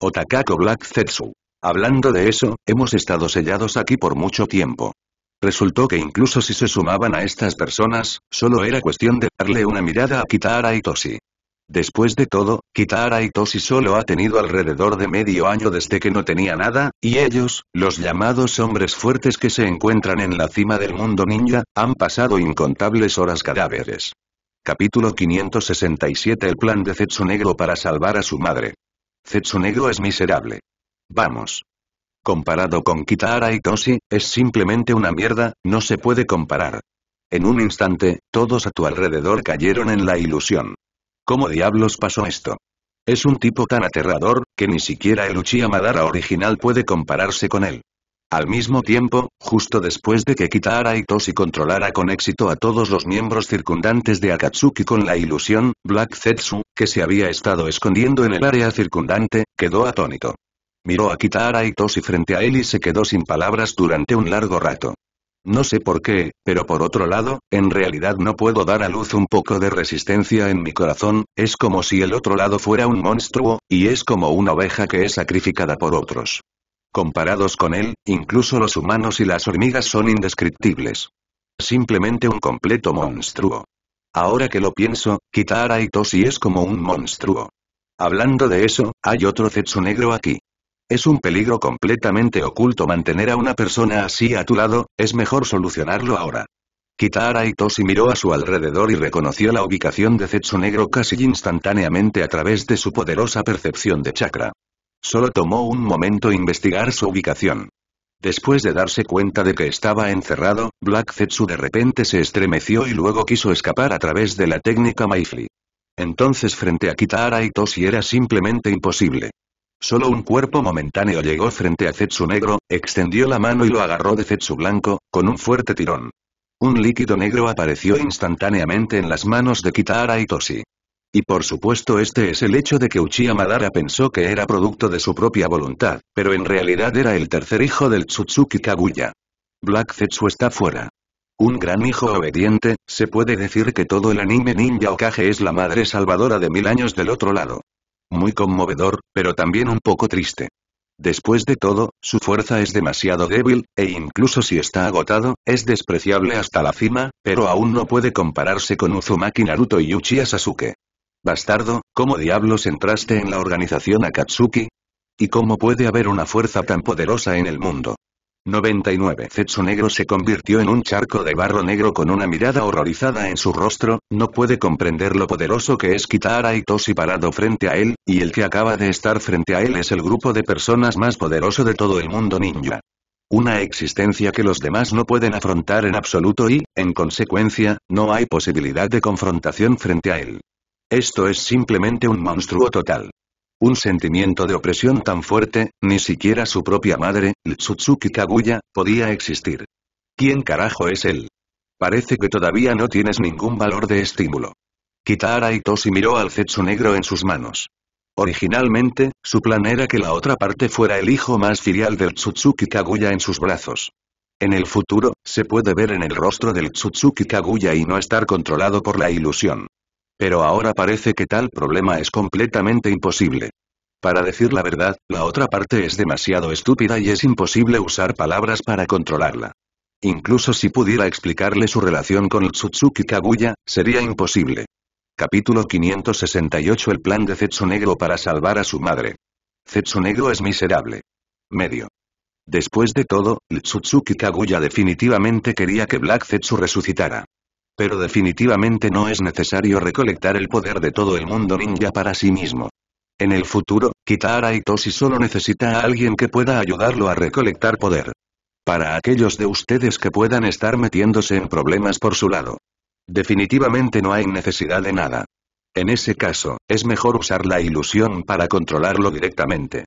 Otakako Black Zetsu Hablando de eso, hemos estado sellados aquí por mucho tiempo. Resultó que incluso si se sumaban a estas personas, solo era cuestión de darle una mirada a y Toshi. Después de todo, y Toshi solo ha tenido alrededor de medio año desde que no tenía nada, y ellos, los llamados hombres fuertes que se encuentran en la cima del mundo ninja, han pasado incontables horas cadáveres. Capítulo 567 El plan de Zetsu Negro para salvar a su madre. Zetsu Negro es miserable. Vamos. Comparado con Kitara y es simplemente una mierda, no se puede comparar. En un instante, todos a tu alrededor cayeron en la ilusión. ¿Cómo diablos pasó esto? Es un tipo tan aterrador, que ni siquiera el Uchiha Madara original puede compararse con él. Al mismo tiempo, justo después de que y Itoshi controlara con éxito a todos los miembros circundantes de Akatsuki con la ilusión, Black Zetsu, que se había estado escondiendo en el área circundante, quedó atónito. Miró a Kitara y frente a él y se quedó sin palabras durante un largo rato. No sé por qué, pero por otro lado, en realidad no puedo dar a luz un poco de resistencia en mi corazón, es como si el otro lado fuera un monstruo, y es como una oveja que es sacrificada por otros. Comparados con él, incluso los humanos y las hormigas son indescriptibles. Simplemente un completo monstruo. Ahora que lo pienso, Kitara Itoshi es como un monstruo. Hablando de eso, hay otro Zetsu negro aquí. Es un peligro completamente oculto mantener a una persona así a tu lado, es mejor solucionarlo ahora. Kitara Itoshi miró a su alrededor y reconoció la ubicación de Zetsu Negro casi instantáneamente a través de su poderosa percepción de chakra. Solo tomó un momento investigar su ubicación. Después de darse cuenta de que estaba encerrado, Black Zetsu de repente se estremeció y luego quiso escapar a través de la técnica Maifli. Entonces frente a Kitara Itoshi era simplemente imposible. Solo un cuerpo momentáneo llegó frente a Zetsu negro, extendió la mano y lo agarró de Zetsu blanco, con un fuerte tirón. Un líquido negro apareció instantáneamente en las manos de y Toshi. Y por supuesto este es el hecho de que Uchiha Madara pensó que era producto de su propia voluntad, pero en realidad era el tercer hijo del Tsutsuki Kaguya. Black Zetsu está fuera. Un gran hijo obediente, se puede decir que todo el anime ninja Okage es la madre salvadora de mil años del otro lado muy conmovedor, pero también un poco triste. Después de todo, su fuerza es demasiado débil, e incluso si está agotado, es despreciable hasta la cima, pero aún no puede compararse con Uzumaki Naruto y Uchiha Sasuke. Bastardo, ¿cómo diablos entraste en la organización Akatsuki? ¿Y cómo puede haber una fuerza tan poderosa en el mundo? 99 Zetsu negro se convirtió en un charco de barro negro con una mirada horrorizada en su rostro, no puede comprender lo poderoso que es Kitahara Itoshi parado frente a él, y el que acaba de estar frente a él es el grupo de personas más poderoso de todo el mundo ninja. Una existencia que los demás no pueden afrontar en absoluto y, en consecuencia, no hay posibilidad de confrontación frente a él. Esto es simplemente un monstruo total. Un sentimiento de opresión tan fuerte, ni siquiera su propia madre, Tsutsuki Kaguya, podía existir. ¿Quién carajo es él? Parece que todavía no tienes ningún valor de estímulo. Kitara Itoshi miró al Zetsu negro en sus manos. Originalmente, su plan era que la otra parte fuera el hijo más filial del Tsutsuki Kaguya en sus brazos. En el futuro, se puede ver en el rostro del Tsutsuki Kaguya y no estar controlado por la ilusión. Pero ahora parece que tal problema es completamente imposible. Para decir la verdad, la otra parte es demasiado estúpida y es imposible usar palabras para controlarla. Incluso si pudiera explicarle su relación con el Tsutsuki Kaguya, sería imposible. Capítulo 568 El plan de Zetsu Negro para salvar a su madre. Zetsu Negro es miserable. Medio. Después de todo, el Tsutsuki Kaguya definitivamente quería que Black Zetsu resucitara. Pero definitivamente no es necesario recolectar el poder de todo el mundo ninja para sí mismo. En el futuro, Kitara Itoshi solo necesita a alguien que pueda ayudarlo a recolectar poder. Para aquellos de ustedes que puedan estar metiéndose en problemas por su lado. Definitivamente no hay necesidad de nada. En ese caso, es mejor usar la ilusión para controlarlo directamente.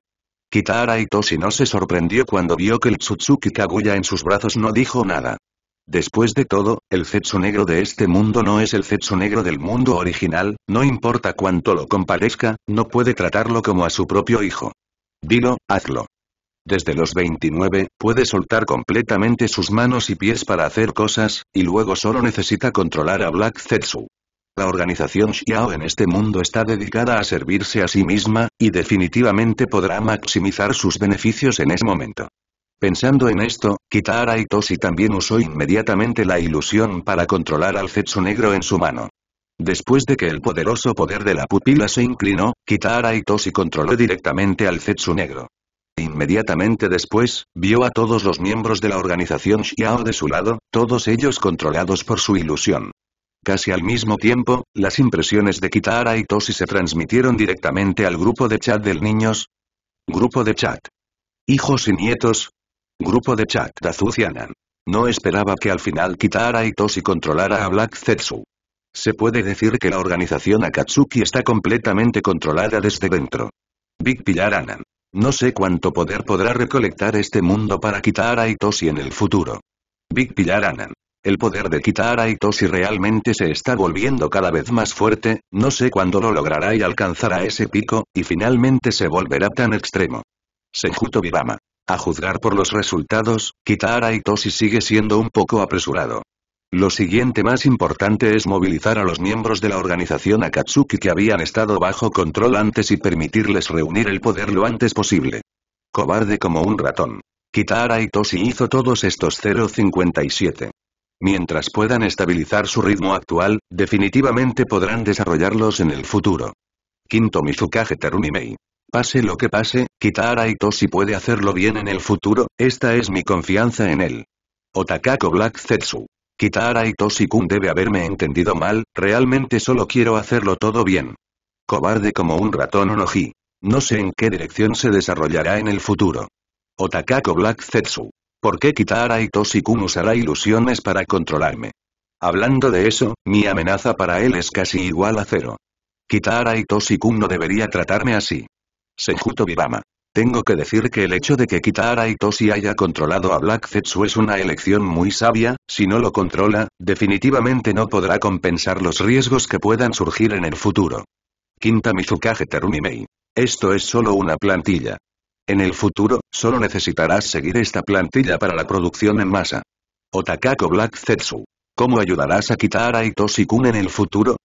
Kitara Itoshi no se sorprendió cuando vio que el Tsutsuki Kaguya en sus brazos no dijo nada. Después de todo, el Zetsu negro de este mundo no es el Zetsu negro del mundo original, no importa cuánto lo comparezca, no puede tratarlo como a su propio hijo. Dilo, hazlo. Desde los 29, puede soltar completamente sus manos y pies para hacer cosas, y luego solo necesita controlar a Black Zetsu. La organización Xiao en este mundo está dedicada a servirse a sí misma, y definitivamente podrá maximizar sus beneficios en ese momento. Pensando en esto, y Itoshi también usó inmediatamente la ilusión para controlar al Zetsu negro en su mano. Después de que el poderoso poder de la pupila se inclinó, y Itoshi controló directamente al Zetsu negro. Inmediatamente después, vio a todos los miembros de la organización Xiao de su lado, todos ellos controlados por su ilusión. Casi al mismo tiempo, las impresiones de y Itoshi se transmitieron directamente al grupo de chat del niños. Grupo de chat. Hijos y nietos, Grupo de chat Anan. No esperaba que al final quitara a y controlara a Black Zetsu. Se puede decir que la organización Akatsuki está completamente controlada desde dentro. Big Pillar Anan. No sé cuánto poder podrá recolectar este mundo para quitar a Itoshi en el futuro. Big Pillar Anan. El poder de quitar a Itoshi realmente se está volviendo cada vez más fuerte, no sé cuándo lo logrará y alcanzará ese pico, y finalmente se volverá tan extremo. Sejuto Bibama. A juzgar por los resultados, Kitahara Itoshi sigue siendo un poco apresurado. Lo siguiente más importante es movilizar a los miembros de la organización Akatsuki que habían estado bajo control antes y permitirles reunir el poder lo antes posible. Cobarde como un ratón. Kitara Itoshi hizo todos estos 057. Mientras puedan estabilizar su ritmo actual, definitivamente podrán desarrollarlos en el futuro. Quinto Mizukage Terumimei. Pase lo que pase, Kitara Itoshi puede hacerlo bien en el futuro, esta es mi confianza en él. Otakako Black Zetsu. Kitara Itoshi-kun debe haberme entendido mal, realmente solo quiero hacerlo todo bien. Cobarde como un ratón onoji. No sé en qué dirección se desarrollará en el futuro. Otakako Black Zetsu. ¿Por qué Kitara Itoshi-kun usará ilusiones para controlarme? Hablando de eso, mi amenaza para él es casi igual a cero. Kitara Itoshi-kun no debería tratarme así. Senjuto Bibama. Tengo que decir que el hecho de que Kitara Itoshi haya controlado a Black Zetsu es una elección muy sabia, si no lo controla, definitivamente no podrá compensar los riesgos que puedan surgir en el futuro. Quinta Mizukage Terumimei. Esto es solo una plantilla. En el futuro, solo necesitarás seguir esta plantilla para la producción en masa. Otakako Black Zetsu. ¿Cómo ayudarás a Kitara Itoshi-kun en el futuro?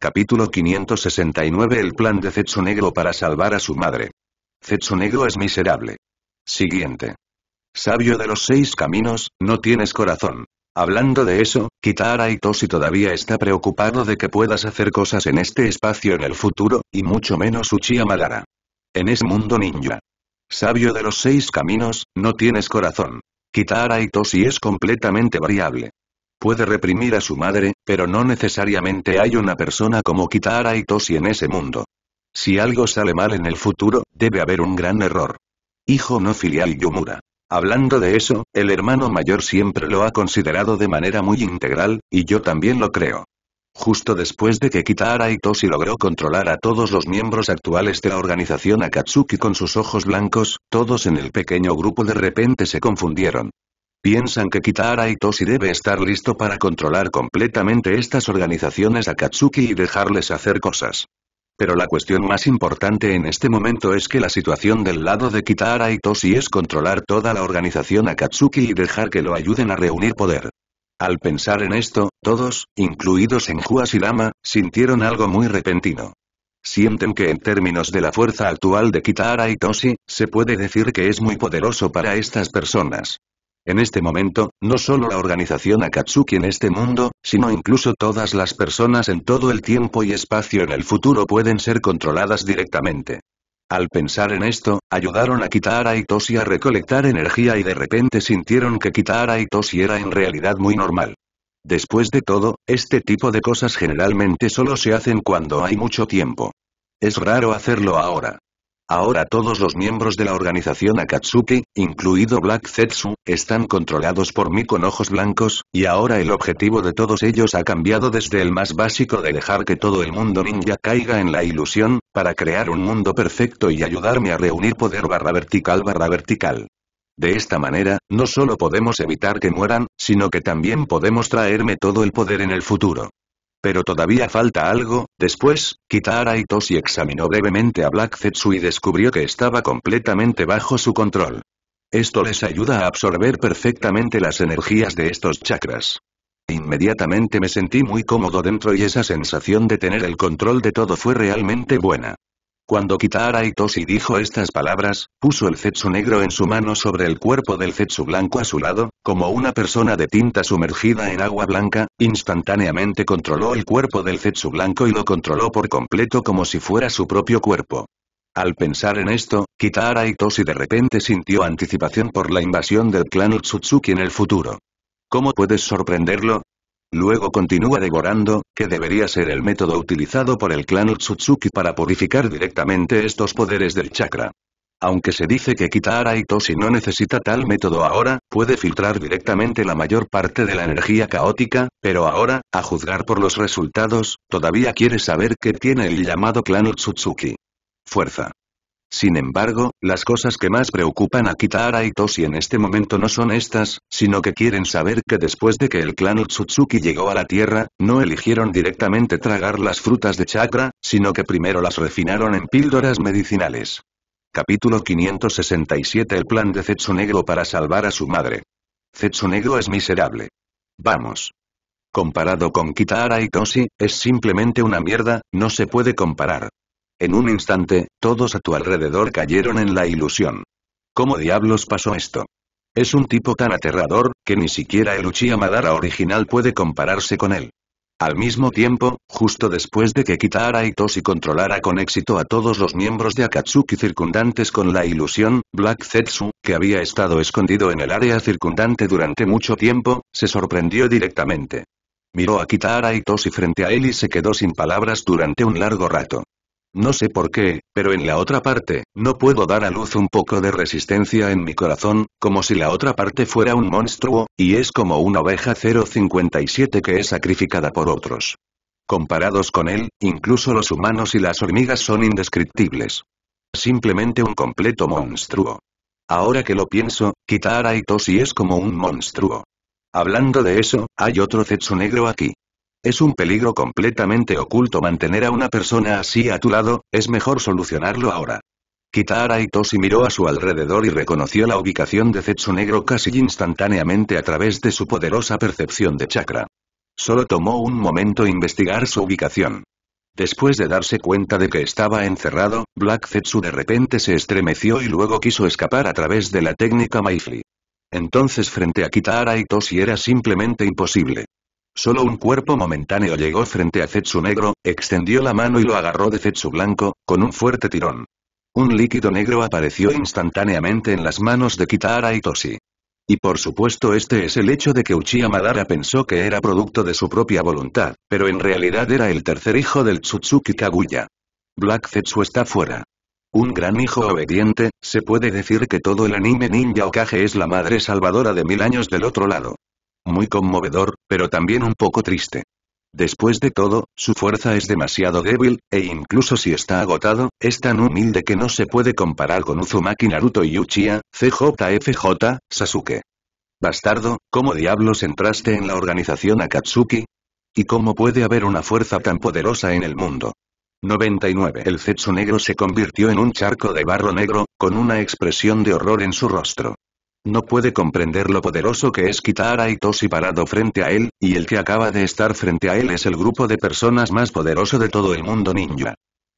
Capítulo 569 El plan de Zetsu Negro para salvar a su madre. Zetsu Negro es miserable. Siguiente. Sabio de los seis caminos, no tienes corazón. Hablando de eso, Kitara Itoshi todavía está preocupado de que puedas hacer cosas en este espacio en el futuro, y mucho menos Uchiha Madara. En ese mundo ninja. Sabio de los seis caminos, no tienes corazón. Kitara Itoshi es completamente variable. Puede reprimir a su madre, pero no necesariamente hay una persona como Kitara Itoshi en ese mundo. Si algo sale mal en el futuro, debe haber un gran error. Hijo no filial Yumura. Hablando de eso, el hermano mayor siempre lo ha considerado de manera muy integral, y yo también lo creo. Justo después de que Kitara Itoshi logró controlar a todos los miembros actuales de la organización Akatsuki con sus ojos blancos, todos en el pequeño grupo de repente se confundieron. Piensan que Kitahara Itoshi debe estar listo para controlar completamente estas organizaciones a Katsuki y dejarles hacer cosas. Pero la cuestión más importante en este momento es que la situación del lado de Kitahara Itoshi es controlar toda la organización Akatsuki y dejar que lo ayuden a reunir poder. Al pensar en esto, todos, incluidos en y sintieron algo muy repentino. Sienten que en términos de la fuerza actual de Kitahara Itoshi, se puede decir que es muy poderoso para estas personas. En este momento, no solo la organización Akatsuki en este mundo, sino incluso todas las personas en todo el tiempo y espacio en el futuro pueden ser controladas directamente. Al pensar en esto, ayudaron a Kitahara Itoshi a recolectar energía y de repente sintieron que a Itoshi era en realidad muy normal. Después de todo, este tipo de cosas generalmente solo se hacen cuando hay mucho tiempo. Es raro hacerlo ahora. Ahora todos los miembros de la organización Akatsuki, incluido Black Zetsu, están controlados por mí con ojos blancos, y ahora el objetivo de todos ellos ha cambiado desde el más básico de dejar que todo el mundo ninja caiga en la ilusión, para crear un mundo perfecto y ayudarme a reunir poder barra vertical barra vertical. De esta manera, no solo podemos evitar que mueran, sino que también podemos traerme todo el poder en el futuro. Pero todavía falta algo, después, Kitahara y examinó brevemente a Black Zetsu y descubrió que estaba completamente bajo su control. Esto les ayuda a absorber perfectamente las energías de estos chakras. Inmediatamente me sentí muy cómodo dentro y esa sensación de tener el control de todo fue realmente buena. Cuando Kitahara Itoshi dijo estas palabras, puso el zetsu negro en su mano sobre el cuerpo del zetsu blanco a su lado, como una persona de tinta sumergida en agua blanca, instantáneamente controló el cuerpo del zetsu blanco y lo controló por completo como si fuera su propio cuerpo. Al pensar en esto, Kitahara Itoshi de repente sintió anticipación por la invasión del clan Utsutsuki en el futuro. ¿Cómo puedes sorprenderlo? Luego continúa devorando, que debería ser el método utilizado por el clan Utsutsuki para purificar directamente estos poderes del chakra. Aunque se dice que Kitahara Itoshi no necesita tal método ahora, puede filtrar directamente la mayor parte de la energía caótica, pero ahora, a juzgar por los resultados, todavía quiere saber qué tiene el llamado clan Utsutsuki. Fuerza. Sin embargo, las cosas que más preocupan a Kitahara y Toshi en este momento no son estas, sino que quieren saber que después de que el clan Utsutsuki llegó a la Tierra, no eligieron directamente tragar las frutas de chakra, sino que primero las refinaron en píldoras medicinales. Capítulo 567 El plan de Negro para salvar a su madre. Negro es miserable. Vamos. Comparado con Kitahara y Toshi, es simplemente una mierda, no se puede comparar. En un instante, todos a tu alrededor cayeron en la ilusión. ¿Cómo diablos pasó esto? Es un tipo tan aterrador, que ni siquiera el Uchiha Madara original puede compararse con él. Al mismo tiempo, justo después de que quitara y controlara con éxito a todos los miembros de Akatsuki circundantes con la ilusión, Black Zetsu, que había estado escondido en el área circundante durante mucho tiempo, se sorprendió directamente. Miró a Kitahara Itoshi frente a él y se quedó sin palabras durante un largo rato. No sé por qué, pero en la otra parte, no puedo dar a luz un poco de resistencia en mi corazón, como si la otra parte fuera un monstruo, y es como una oveja 057 que es sacrificada por otros. Comparados con él, incluso los humanos y las hormigas son indescriptibles. Simplemente un completo monstruo. Ahora que lo pienso, Kitahara Itoshi es como un monstruo. Hablando de eso, hay otro Zetsu negro aquí. Es un peligro completamente oculto mantener a una persona así a tu lado, es mejor solucionarlo ahora. Kitahara Itoshi miró a su alrededor y reconoció la ubicación de Zetsu Negro casi instantáneamente a través de su poderosa percepción de chakra. Solo tomó un momento investigar su ubicación. Después de darse cuenta de que estaba encerrado, Black Zetsu de repente se estremeció y luego quiso escapar a través de la técnica Maifli. Entonces frente a y Itoshi era simplemente imposible. Solo un cuerpo momentáneo llegó frente a Zetsu negro, extendió la mano y lo agarró de Zetsu blanco, con un fuerte tirón. Un líquido negro apareció instantáneamente en las manos de y Toshi. Y por supuesto este es el hecho de que Uchiha Madara pensó que era producto de su propia voluntad, pero en realidad era el tercer hijo del Tsutsuki Kaguya. Black Zetsu está fuera. Un gran hijo obediente, se puede decir que todo el anime ninja Okage es la madre salvadora de mil años del otro lado muy conmovedor, pero también un poco triste. Después de todo, su fuerza es demasiado débil, e incluso si está agotado, es tan humilde que no se puede comparar con Uzumaki Naruto y Uchiha, CJFJ, Sasuke. Bastardo, ¿cómo diablos entraste en la organización Akatsuki? ¿Y cómo puede haber una fuerza tan poderosa en el mundo? 99. El Zetsu negro se convirtió en un charco de barro negro, con una expresión de horror en su rostro. No puede comprender lo poderoso que es Kitara Itoshi parado frente a él, y el que acaba de estar frente a él es el grupo de personas más poderoso de todo el mundo ninja.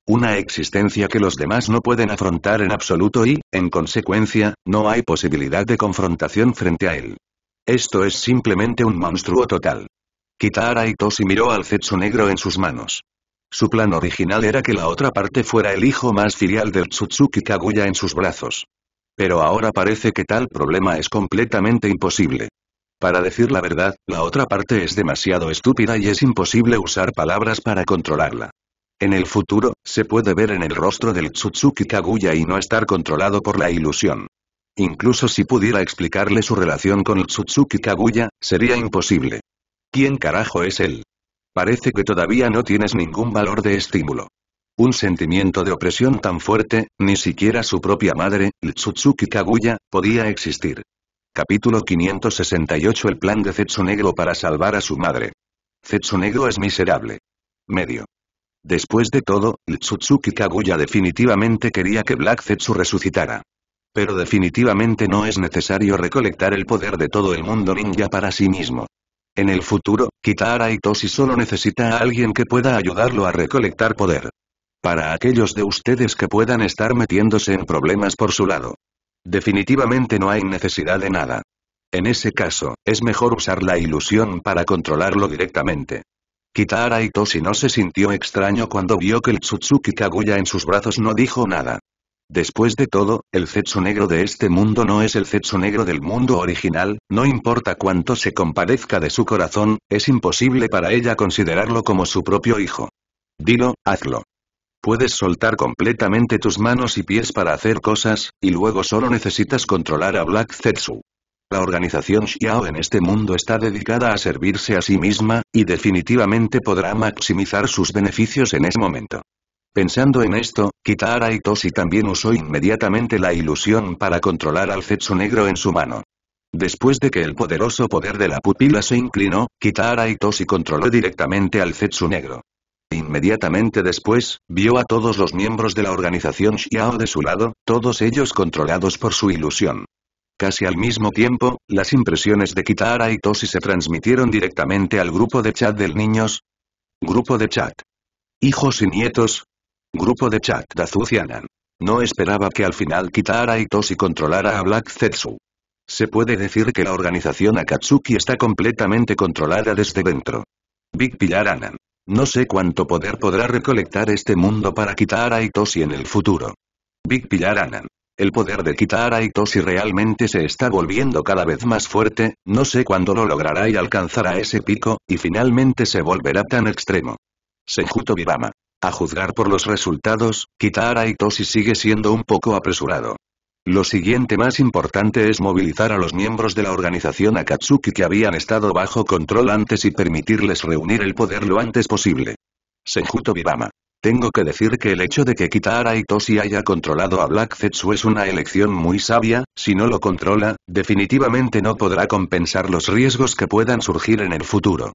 Una existencia que los demás no pueden afrontar en absoluto y, en consecuencia, no hay posibilidad de confrontación frente a él. Esto es simplemente un monstruo total. Kitara Itoshi miró al Zetsu negro en sus manos. Su plan original era que la otra parte fuera el hijo más filial del Tsutsuki Kaguya en sus brazos. Pero ahora parece que tal problema es completamente imposible. Para decir la verdad, la otra parte es demasiado estúpida y es imposible usar palabras para controlarla. En el futuro, se puede ver en el rostro del Tsutsuki Kaguya y no estar controlado por la ilusión. Incluso si pudiera explicarle su relación con el Tsutsuki Kaguya, sería imposible. ¿Quién carajo es él? Parece que todavía no tienes ningún valor de estímulo. Un sentimiento de opresión tan fuerte, ni siquiera su propia madre, Tsutsuki Kaguya, podía existir. Capítulo 568 El plan de Zetsu Negro para salvar a su madre. Zetsu Negro es miserable. Medio. Después de todo, Tsutsuki Kaguya definitivamente quería que Black Zetsu resucitara. Pero definitivamente no es necesario recolectar el poder de todo el mundo ninja para sí mismo. En el futuro, Kitara Itoshi solo necesita a alguien que pueda ayudarlo a recolectar poder. Para aquellos de ustedes que puedan estar metiéndose en problemas por su lado. Definitivamente no hay necesidad de nada. En ese caso, es mejor usar la ilusión para controlarlo directamente. Kitara Itoshi no se sintió extraño cuando vio que el Tsutsuki Kaguya en sus brazos no dijo nada. Después de todo, el Zetsu negro de este mundo no es el Zetsu negro del mundo original, no importa cuánto se compadezca de su corazón, es imposible para ella considerarlo como su propio hijo. Dilo, hazlo. Puedes soltar completamente tus manos y pies para hacer cosas, y luego solo necesitas controlar a Black Zetsu. La organización Xiao en este mundo está dedicada a servirse a sí misma, y definitivamente podrá maximizar sus beneficios en ese momento. Pensando en esto, Kitara Itoshi también usó inmediatamente la ilusión para controlar al Zetsu negro en su mano. Después de que el poderoso poder de la pupila se inclinó, Kitara Itoshi controló directamente al Zetsu negro. Inmediatamente después, vio a todos los miembros de la organización Xiao de su lado, todos ellos controlados por su ilusión. Casi al mismo tiempo, las impresiones de Kitara y Toshi se transmitieron directamente al grupo de chat del niños. Grupo de chat. Hijos y nietos. Grupo de chat de Anan. No esperaba que al final Kitara y Toshi controlara a Black Zetsu. Se puede decir que la organización Akatsuki está completamente controlada desde dentro. Big Pillar Anan. No sé cuánto poder podrá recolectar este mundo para quitar a Itoshi en el futuro. Big Pillar Anan. El poder de quitar a Itoshi realmente se está volviendo cada vez más fuerte, no sé cuándo lo logrará y alcanzará ese pico, y finalmente se volverá tan extremo. Sejuto Vivama. A juzgar por los resultados, quitar a Itoshi sigue siendo un poco apresurado. Lo siguiente más importante es movilizar a los miembros de la organización Akatsuki que habían estado bajo control antes y permitirles reunir el poder lo antes posible. Senjuto Bibama. Tengo que decir que el hecho de que Kitara Itoshi haya controlado a Black Zetsu es una elección muy sabia, si no lo controla, definitivamente no podrá compensar los riesgos que puedan surgir en el futuro.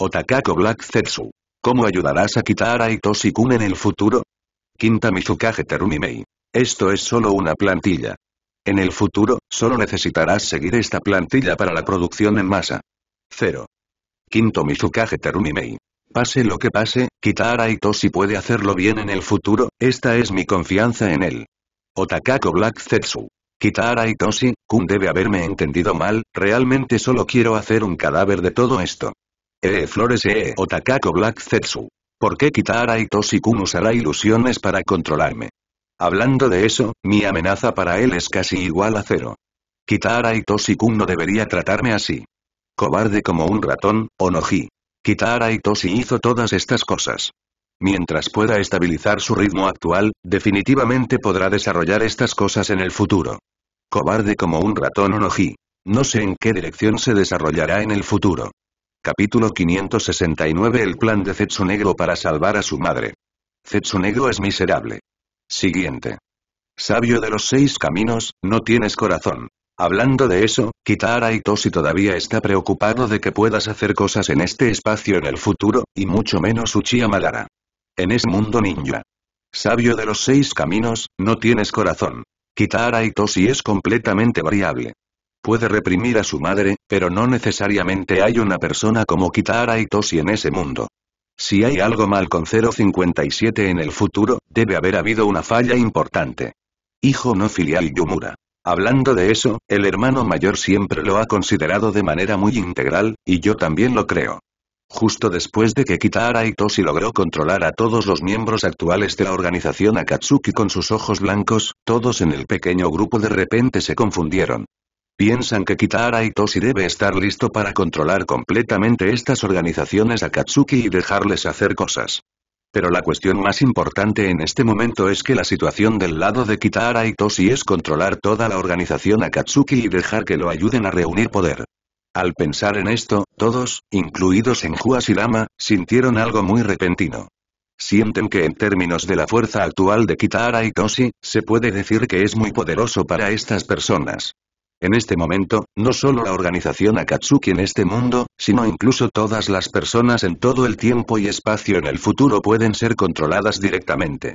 Otakako Black Zetsu. ¿Cómo ayudarás a Kitara Itoshi-kun en el futuro? Quinta Mizukage Terumimei. Esto es solo una plantilla. En el futuro, solo necesitarás seguir esta plantilla para la producción en masa. 0. Quinto Mizukage Terumimei. Pase lo que pase, Kitahara Itoshi puede hacerlo bien en el futuro, esta es mi confianza en él. Otakako Black Zetsu. Kitara Itoshi, Kun debe haberme entendido mal, realmente solo quiero hacer un cadáver de todo esto. Eh Flores eh Otakako Black Zetsu. ¿Por qué Kitara Itoshi Kun usará ilusiones para controlarme? Hablando de eso, mi amenaza para él es casi igual a cero. Kitara y Toshi-kun no debería tratarme así. Cobarde como un ratón, Onoji. Kitara y Toshi hizo todas estas cosas. Mientras pueda estabilizar su ritmo actual, definitivamente podrá desarrollar estas cosas en el futuro. Cobarde como un ratón Onoji. No sé en qué dirección se desarrollará en el futuro. Capítulo 569 El plan de Zetsu Negro para salvar a su madre. Zetsu Negro es miserable. Siguiente. Sabio de los seis caminos, no tienes corazón. Hablando de eso, Kitara Itoshi todavía está preocupado de que puedas hacer cosas en este espacio en el futuro, y mucho menos Uchiha Madara. En ese mundo ninja. Sabio de los seis caminos, no tienes corazón. Kitara Itoshi es completamente variable. Puede reprimir a su madre, pero no necesariamente hay una persona como Kitara Itoshi en ese mundo. Si hay algo mal con 057 en el futuro, debe haber habido una falla importante. Hijo no filial Yumura. Hablando de eso, el hermano mayor siempre lo ha considerado de manera muy integral, y yo también lo creo. Justo después de que Kitahara Itoshi logró controlar a todos los miembros actuales de la organización Akatsuki con sus ojos blancos, todos en el pequeño grupo de repente se confundieron. Piensan que Kitahara Itoshi debe estar listo para controlar completamente estas organizaciones a Katsuki y dejarles hacer cosas. Pero la cuestión más importante en este momento es que la situación del lado de Kitahara Itoshi es controlar toda la organización Akatsuki y dejar que lo ayuden a reunir poder. Al pensar en esto, todos, incluidos en Huashirama, sintieron algo muy repentino. Sienten que en términos de la fuerza actual de Kitahara Itoshi, se puede decir que es muy poderoso para estas personas. En este momento, no solo la organización Akatsuki en este mundo, sino incluso todas las personas en todo el tiempo y espacio en el futuro pueden ser controladas directamente.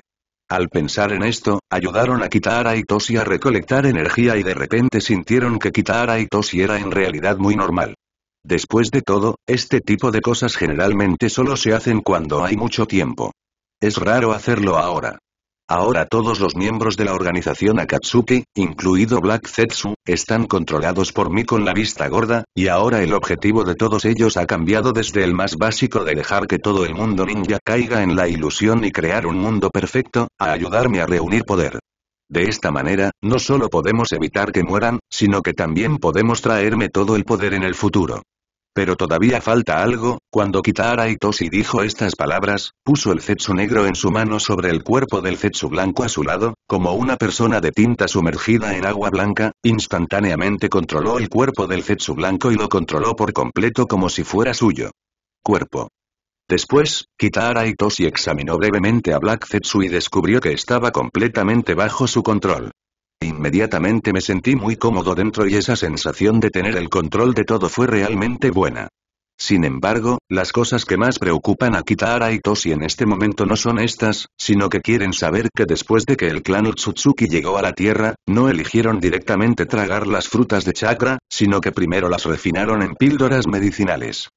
Al pensar en esto, ayudaron a Kitahara y Toshi a recolectar energía y de repente sintieron que quitar a Toshi era en realidad muy normal. Después de todo, este tipo de cosas generalmente solo se hacen cuando hay mucho tiempo. Es raro hacerlo ahora. Ahora todos los miembros de la organización Akatsuki, incluido Black Zetsu, están controlados por mí con la vista gorda, y ahora el objetivo de todos ellos ha cambiado desde el más básico de dejar que todo el mundo ninja caiga en la ilusión y crear un mundo perfecto, a ayudarme a reunir poder. De esta manera, no solo podemos evitar que mueran, sino que también podemos traerme todo el poder en el futuro. Pero todavía falta algo, cuando Kitahara Itoshi dijo estas palabras, puso el zetsu negro en su mano sobre el cuerpo del zetsu blanco a su lado, como una persona de tinta sumergida en agua blanca, instantáneamente controló el cuerpo del zetsu blanco y lo controló por completo como si fuera suyo. Cuerpo. Después, Kitahara Itoshi examinó brevemente a Black Zetsu y descubrió que estaba completamente bajo su control. Inmediatamente me sentí muy cómodo dentro y esa sensación de tener el control de todo fue realmente buena. Sin embargo, las cosas que más preocupan a Kitara y Toshi en este momento no son estas, sino que quieren saber que después de que el clan Utsutsuki llegó a la Tierra, no eligieron directamente tragar las frutas de chakra, sino que primero las refinaron en píldoras medicinales.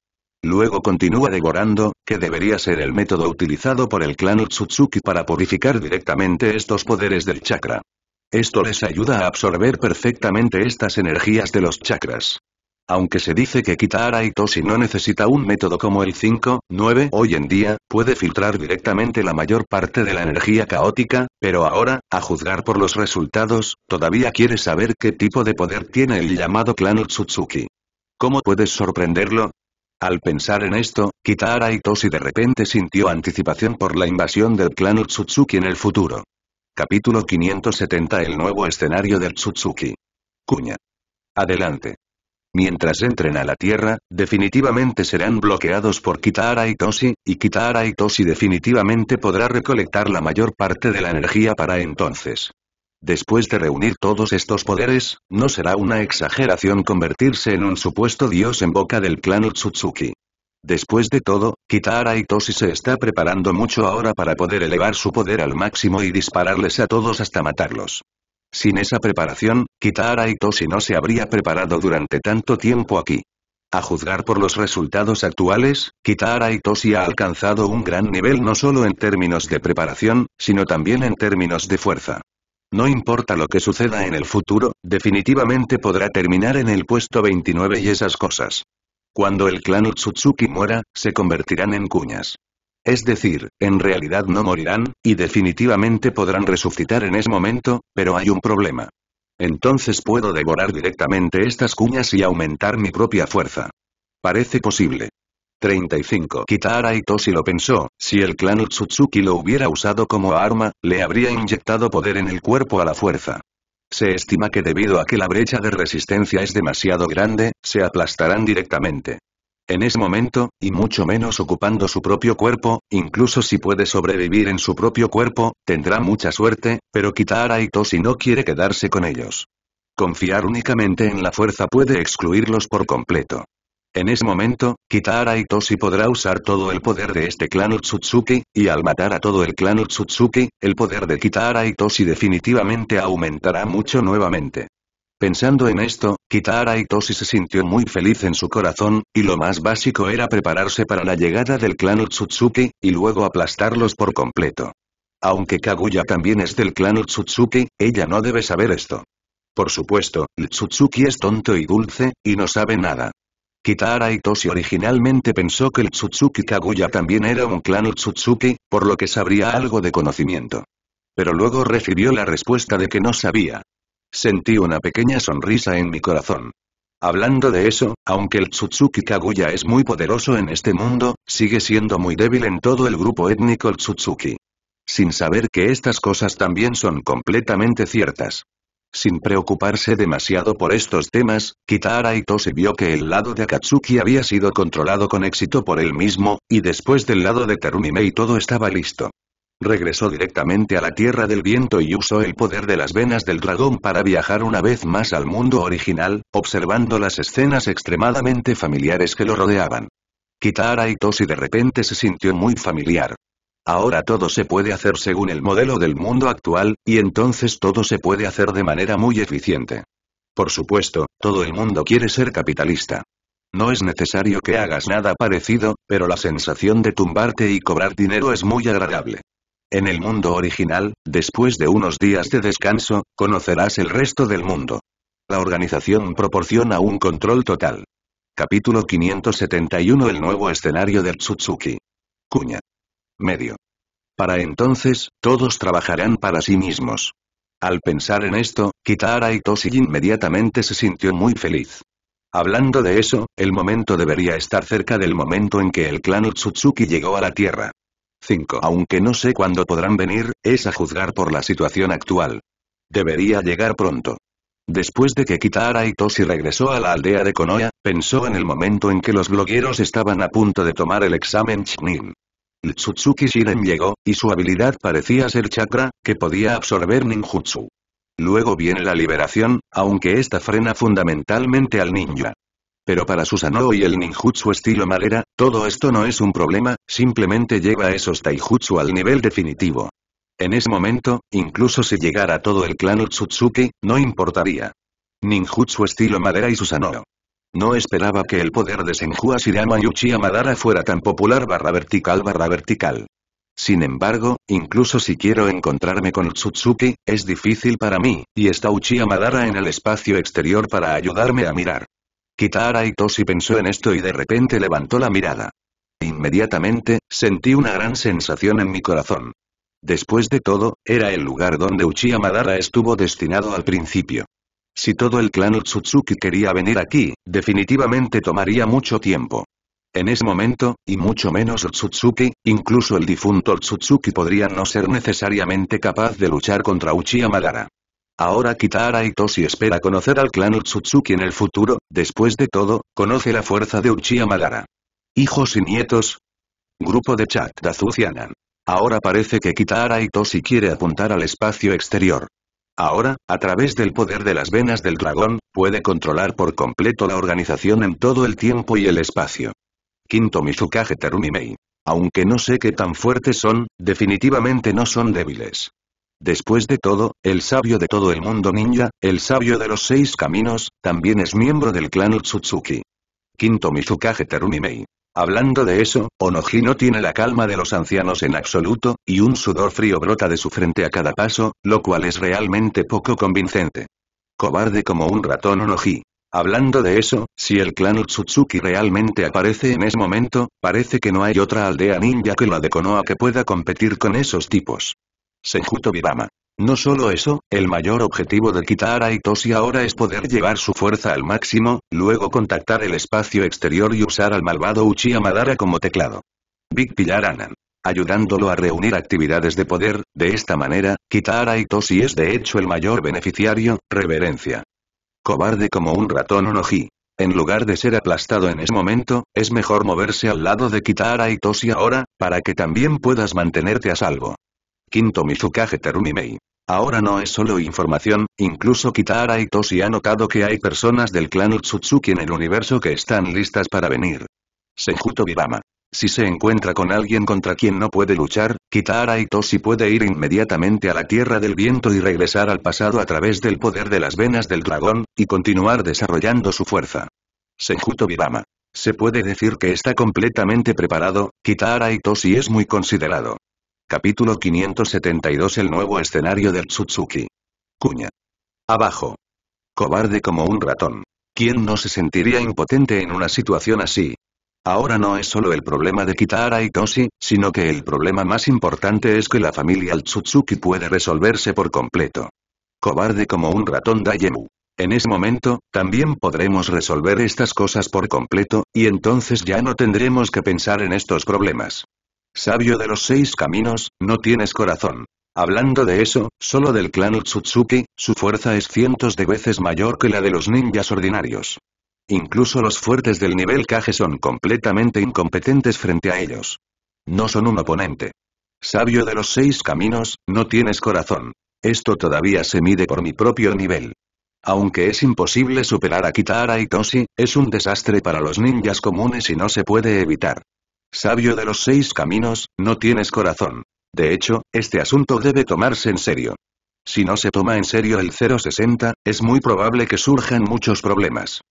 Luego continúa devorando, que debería ser el método utilizado por el clan Utsutsuki para purificar directamente estos poderes del chakra. Esto les ayuda a absorber perfectamente estas energías de los chakras. Aunque se dice que Kitahara Itoshi no necesita un método como el 5, 9 hoy en día, puede filtrar directamente la mayor parte de la energía caótica, pero ahora, a juzgar por los resultados, todavía quiere saber qué tipo de poder tiene el llamado clan Utsutsuki. ¿Cómo puedes sorprenderlo? Al pensar en esto, Kitahara Itoshi de repente sintió anticipación por la invasión del clan Utsutsuki en el futuro. Capítulo 570 El nuevo escenario del Tsutsuki. Cuña. Adelante. Mientras entren a la Tierra, definitivamente serán bloqueados por y Itoshi, y Kitahara Itoshi definitivamente podrá recolectar la mayor parte de la energía para entonces. Después de reunir todos estos poderes, no será una exageración convertirse en un supuesto dios en boca del clan Tsutsuki. Después de todo, Kitara Itoshi se está preparando mucho ahora para poder elevar su poder al máximo y dispararles a todos hasta matarlos. Sin esa preparación, Kitara Itoshi no se habría preparado durante tanto tiempo aquí. A juzgar por los resultados actuales, Kitara Itoshi ha alcanzado un gran nivel no solo en términos de preparación, sino también en términos de fuerza. No importa lo que suceda en el futuro, definitivamente podrá terminar en el puesto 29 y esas cosas. Cuando el clan Utsutsuki muera, se convertirán en cuñas. Es decir, en realidad no morirán, y definitivamente podrán resucitar en ese momento, pero hay un problema. Entonces puedo devorar directamente estas cuñas y aumentar mi propia fuerza. Parece posible. 35. Kitara Itoshi lo pensó, si el clan Utsutsuki lo hubiera usado como arma, le habría inyectado poder en el cuerpo a la fuerza. Se estima que debido a que la brecha de resistencia es demasiado grande, se aplastarán directamente. En ese momento, y mucho menos ocupando su propio cuerpo, incluso si puede sobrevivir en su propio cuerpo, tendrá mucha suerte, pero Kitahara si no quiere quedarse con ellos. Confiar únicamente en la fuerza puede excluirlos por completo. En ese momento, Kitahara Itoshi podrá usar todo el poder de este clan Utsutsuki, y al matar a todo el clan Utsutsuki, el poder de Kitahara Itoshi definitivamente aumentará mucho nuevamente. Pensando en esto, Kitahara Itoshi se sintió muy feliz en su corazón, y lo más básico era prepararse para la llegada del clan Utsutsuki, y luego aplastarlos por completo. Aunque Kaguya también es del clan Utsutsuki, ella no debe saber esto. Por supuesto, Tsutsuki es tonto y dulce, y no sabe nada. Kitara Itoshi originalmente pensó que el Tsutsuki Kaguya también era un clan Tsutsuki, por lo que sabría algo de conocimiento. Pero luego recibió la respuesta de que no sabía. Sentí una pequeña sonrisa en mi corazón. Hablando de eso, aunque el Tsutsuki Kaguya es muy poderoso en este mundo, sigue siendo muy débil en todo el grupo étnico Tsutsuki. Sin saber que estas cosas también son completamente ciertas. Sin preocuparse demasiado por estos temas, Kitahara se vio que el lado de Akatsuki había sido controlado con éxito por él mismo, y después del lado de y todo estaba listo. Regresó directamente a la Tierra del Viento y usó el poder de las venas del dragón para viajar una vez más al mundo original, observando las escenas extremadamente familiares que lo rodeaban. Kitahara Itoshi de repente se sintió muy familiar. Ahora todo se puede hacer según el modelo del mundo actual, y entonces todo se puede hacer de manera muy eficiente. Por supuesto, todo el mundo quiere ser capitalista. No es necesario que hagas nada parecido, pero la sensación de tumbarte y cobrar dinero es muy agradable. En el mundo original, después de unos días de descanso, conocerás el resto del mundo. La organización proporciona un control total. Capítulo 571 El nuevo escenario del Tsutsuki. Cuña medio. Para entonces, todos trabajarán para sí mismos. Al pensar en esto, Kitahara Toshi inmediatamente se sintió muy feliz. Hablando de eso, el momento debería estar cerca del momento en que el clan Utsutsuki llegó a la Tierra. 5. Aunque no sé cuándo podrán venir, es a juzgar por la situación actual. Debería llegar pronto. Después de que Kitahara regresó a la aldea de Konoya, pensó en el momento en que los blogueros estaban a punto de tomar el examen Tsutsuki Shiren llegó, y su habilidad parecía ser chakra, que podía absorber ninjutsu. Luego viene la liberación, aunque esta frena fundamentalmente al ninja. Pero para Susanoo y el ninjutsu estilo madera, todo esto no es un problema, simplemente lleva esos taijutsu al nivel definitivo. En ese momento, incluso si llegara todo el clan Tsutsuki, no importaría. Ninjutsu estilo madera y Susanoo. No esperaba que el poder de Senhua Asirama y Uchiha Madara fuera tan popular barra vertical barra vertical. Sin embargo, incluso si quiero encontrarme con Tsutsuki, es difícil para mí, y está Uchiha Madara en el espacio exterior para ayudarme a mirar. Kitara Itoshi pensó en esto y de repente levantó la mirada. Inmediatamente, sentí una gran sensación en mi corazón. Después de todo, era el lugar donde Uchiha Madara estuvo destinado al principio. Si todo el clan Otsutsuki quería venir aquí, definitivamente tomaría mucho tiempo. En ese momento, y mucho menos Otsutsuki, incluso el difunto Otsutsuki podría no ser necesariamente capaz de luchar contra Uchiha Madara. Ahora Kitahara Itoshi espera conocer al clan Otsutsuki en el futuro, después de todo, conoce la fuerza de Uchiha Madara. Hijos y nietos. Grupo de chat Dazucianan. Ahora parece que Kitahara Itoshi quiere apuntar al espacio exterior. Ahora, a través del poder de las venas del dragón, puede controlar por completo la organización en todo el tiempo y el espacio. Quinto Mizukage Terumimei. Aunque no sé qué tan fuertes son, definitivamente no son débiles. Después de todo, el sabio de todo el mundo ninja, el sabio de los seis caminos, también es miembro del clan Utsutsuki. Quinto Mizukage Terumimei. Hablando de eso, Onoji no tiene la calma de los ancianos en absoluto, y un sudor frío brota de su frente a cada paso, lo cual es realmente poco convincente. Cobarde como un ratón Onoji. Hablando de eso, si el clan Utsutsuki realmente aparece en ese momento, parece que no hay otra aldea ninja que la de Konoha que pueda competir con esos tipos. Senjuto Bibama. No solo eso, el mayor objetivo de Kitara Itoshi ahora es poder llevar su fuerza al máximo, luego contactar el espacio exterior y usar al malvado Uchiha Madara como teclado. Big Pillar Anan. Ayudándolo a reunir actividades de poder, de esta manera, Kitara Itoshi es de hecho el mayor beneficiario, reverencia. Cobarde como un ratón onoji. En lugar de ser aplastado en ese momento, es mejor moverse al lado de Kitara Itoshi ahora, para que también puedas mantenerte a salvo. Quinto Mizukage Terumimei. Ahora no es solo información, incluso Kitahara Itoshi ha notado que hay personas del clan Utsutsuki en el universo que están listas para venir. Senjuto Bibama. Si se encuentra con alguien contra quien no puede luchar, Kitahara Itoshi puede ir inmediatamente a la Tierra del Viento y regresar al pasado a través del poder de las venas del dragón, y continuar desarrollando su fuerza. Senjuto Bibama. Se puede decir que está completamente preparado, Kitahara Itoshi es muy considerado. Capítulo 572 El nuevo escenario del Tsutsuki. Cuña. Abajo. Cobarde como un ratón. ¿Quién no se sentiría impotente en una situación así? Ahora no es solo el problema de Kitara y Toshi, sino que el problema más importante es que la familia Tsutsuki puede resolverse por completo. Cobarde como un ratón Dayemu. En ese momento, también podremos resolver estas cosas por completo, y entonces ya no tendremos que pensar en estos problemas. Sabio de los seis caminos, no tienes corazón. Hablando de eso, solo del clan Utsutsuki, su fuerza es cientos de veces mayor que la de los ninjas ordinarios. Incluso los fuertes del nivel Kage son completamente incompetentes frente a ellos. No son un oponente. Sabio de los seis caminos, no tienes corazón. Esto todavía se mide por mi propio nivel. Aunque es imposible superar a Kitara y Toshi, es un desastre para los ninjas comunes y no se puede evitar. Sabio de los seis caminos, no tienes corazón. De hecho, este asunto debe tomarse en serio. Si no se toma en serio el 060, es muy probable que surjan muchos problemas.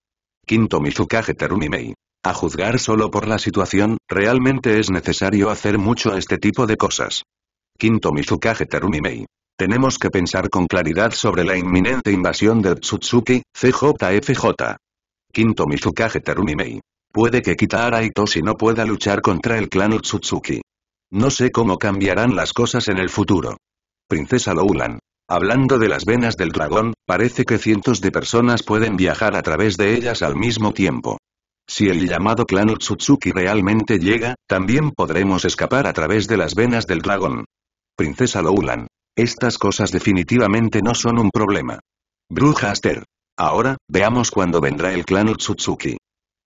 Quinto Mizukage Terumimei. A juzgar solo por la situación, realmente es necesario hacer mucho este tipo de cosas. Quinto Mizukage Terumimei. Tenemos que pensar con claridad sobre la inminente invasión del Tsutsuki, CJFJ. Quinto Mizukage Terumimei. Puede que Kitahara Itoshi no pueda luchar contra el clan Utsutsuki. No sé cómo cambiarán las cosas en el futuro. Princesa Loulan. Hablando de las venas del dragón, parece que cientos de personas pueden viajar a través de ellas al mismo tiempo. Si el llamado clan Utsutsuki realmente llega, también podremos escapar a través de las venas del dragón. Princesa Loulan. Estas cosas definitivamente no son un problema. Bruja Aster. Ahora, veamos cuándo vendrá el clan Utsutsuki.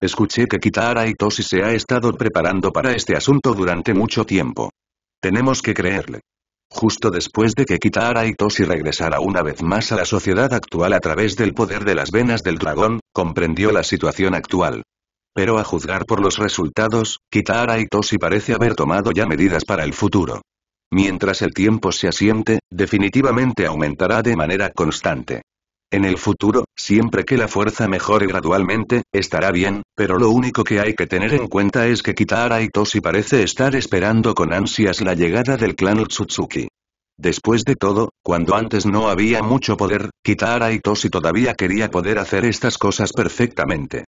Escuché que Kitahara Itoshi se ha estado preparando para este asunto durante mucho tiempo. Tenemos que creerle. Justo después de que Kitahara Itoshi regresara una vez más a la sociedad actual a través del poder de las venas del dragón, comprendió la situación actual. Pero a juzgar por los resultados, Kitahara Itoshi parece haber tomado ya medidas para el futuro. Mientras el tiempo se asiente, definitivamente aumentará de manera constante. En el futuro, siempre que la fuerza mejore gradualmente, estará bien, pero lo único que hay que tener en cuenta es que Kitahara Itoshi parece estar esperando con ansias la llegada del clan Utsutsuki. Después de todo, cuando antes no había mucho poder, Kitahara Itoshi todavía quería poder hacer estas cosas perfectamente.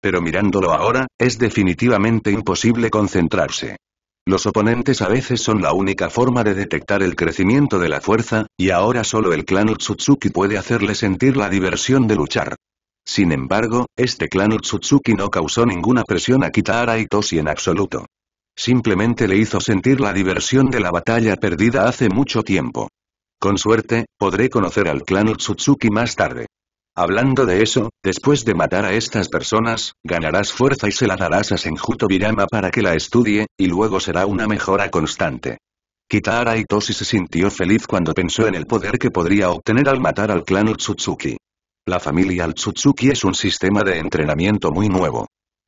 Pero mirándolo ahora, es definitivamente imposible concentrarse. Los oponentes a veces son la única forma de detectar el crecimiento de la fuerza, y ahora solo el clan Utsutsuki puede hacerle sentir la diversión de luchar. Sin embargo, este clan Utsutsuki no causó ninguna presión a y Itoshi en absoluto. Simplemente le hizo sentir la diversión de la batalla perdida hace mucho tiempo. Con suerte, podré conocer al clan Utsutsuki más tarde. Hablando de eso, después de matar a estas personas, ganarás fuerza y se la darás a Senjuto Birama para que la estudie, y luego será una mejora constante. Kitara Itoshi se sintió feliz cuando pensó en el poder que podría obtener al matar al clan Otsutsuki. La familia Otsutsuki es un sistema de entrenamiento muy nuevo.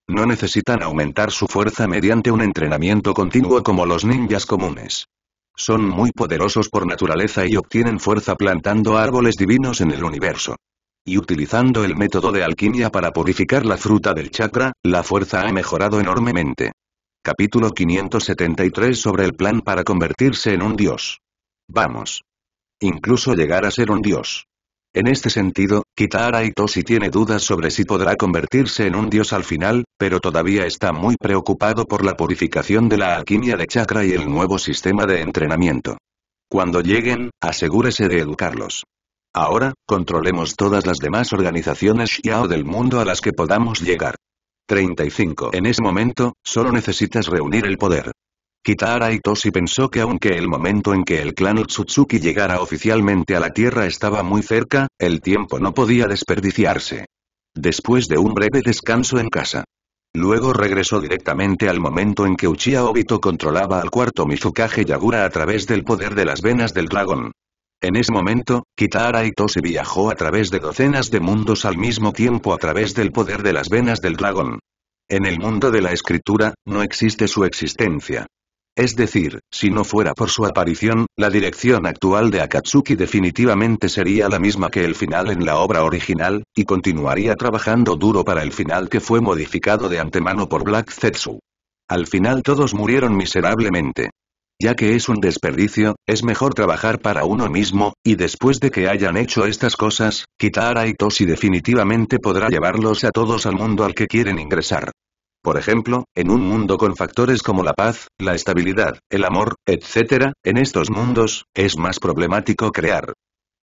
No necesitan aumentar su fuerza mediante un entrenamiento continuo como los ninjas comunes. Son muy poderosos por naturaleza y obtienen fuerza plantando árboles divinos en el universo. Y utilizando el método de alquimia para purificar la fruta del chakra, la fuerza ha mejorado enormemente. Capítulo 573 sobre el plan para convertirse en un dios. Vamos. Incluso llegar a ser un dios. En este sentido, y Itoshi tiene dudas sobre si podrá convertirse en un dios al final, pero todavía está muy preocupado por la purificación de la alquimia de chakra y el nuevo sistema de entrenamiento. Cuando lleguen, asegúrese de educarlos. Ahora, controlemos todas las demás organizaciones Xiao del mundo a las que podamos llegar. 35. En ese momento, solo necesitas reunir el poder. Kitahara Itoshi pensó que aunque el momento en que el clan Utsutsuki llegara oficialmente a la Tierra estaba muy cerca, el tiempo no podía desperdiciarse. Después de un breve descanso en casa. Luego regresó directamente al momento en que Uchiha Obito controlaba al cuarto Mizukage Yagura a través del poder de las venas del dragón. En ese momento, Kitahara se viajó a través de docenas de mundos al mismo tiempo a través del poder de las venas del dragón. En el mundo de la escritura, no existe su existencia. Es decir, si no fuera por su aparición, la dirección actual de Akatsuki definitivamente sería la misma que el final en la obra original, y continuaría trabajando duro para el final que fue modificado de antemano por Black Zetsu. Al final todos murieron miserablemente ya que es un desperdicio, es mejor trabajar para uno mismo, y después de que hayan hecho estas cosas, quitar Aitos y definitivamente podrá llevarlos a todos al mundo al que quieren ingresar. Por ejemplo, en un mundo con factores como la paz, la estabilidad, el amor, etc., en estos mundos, es más problemático crear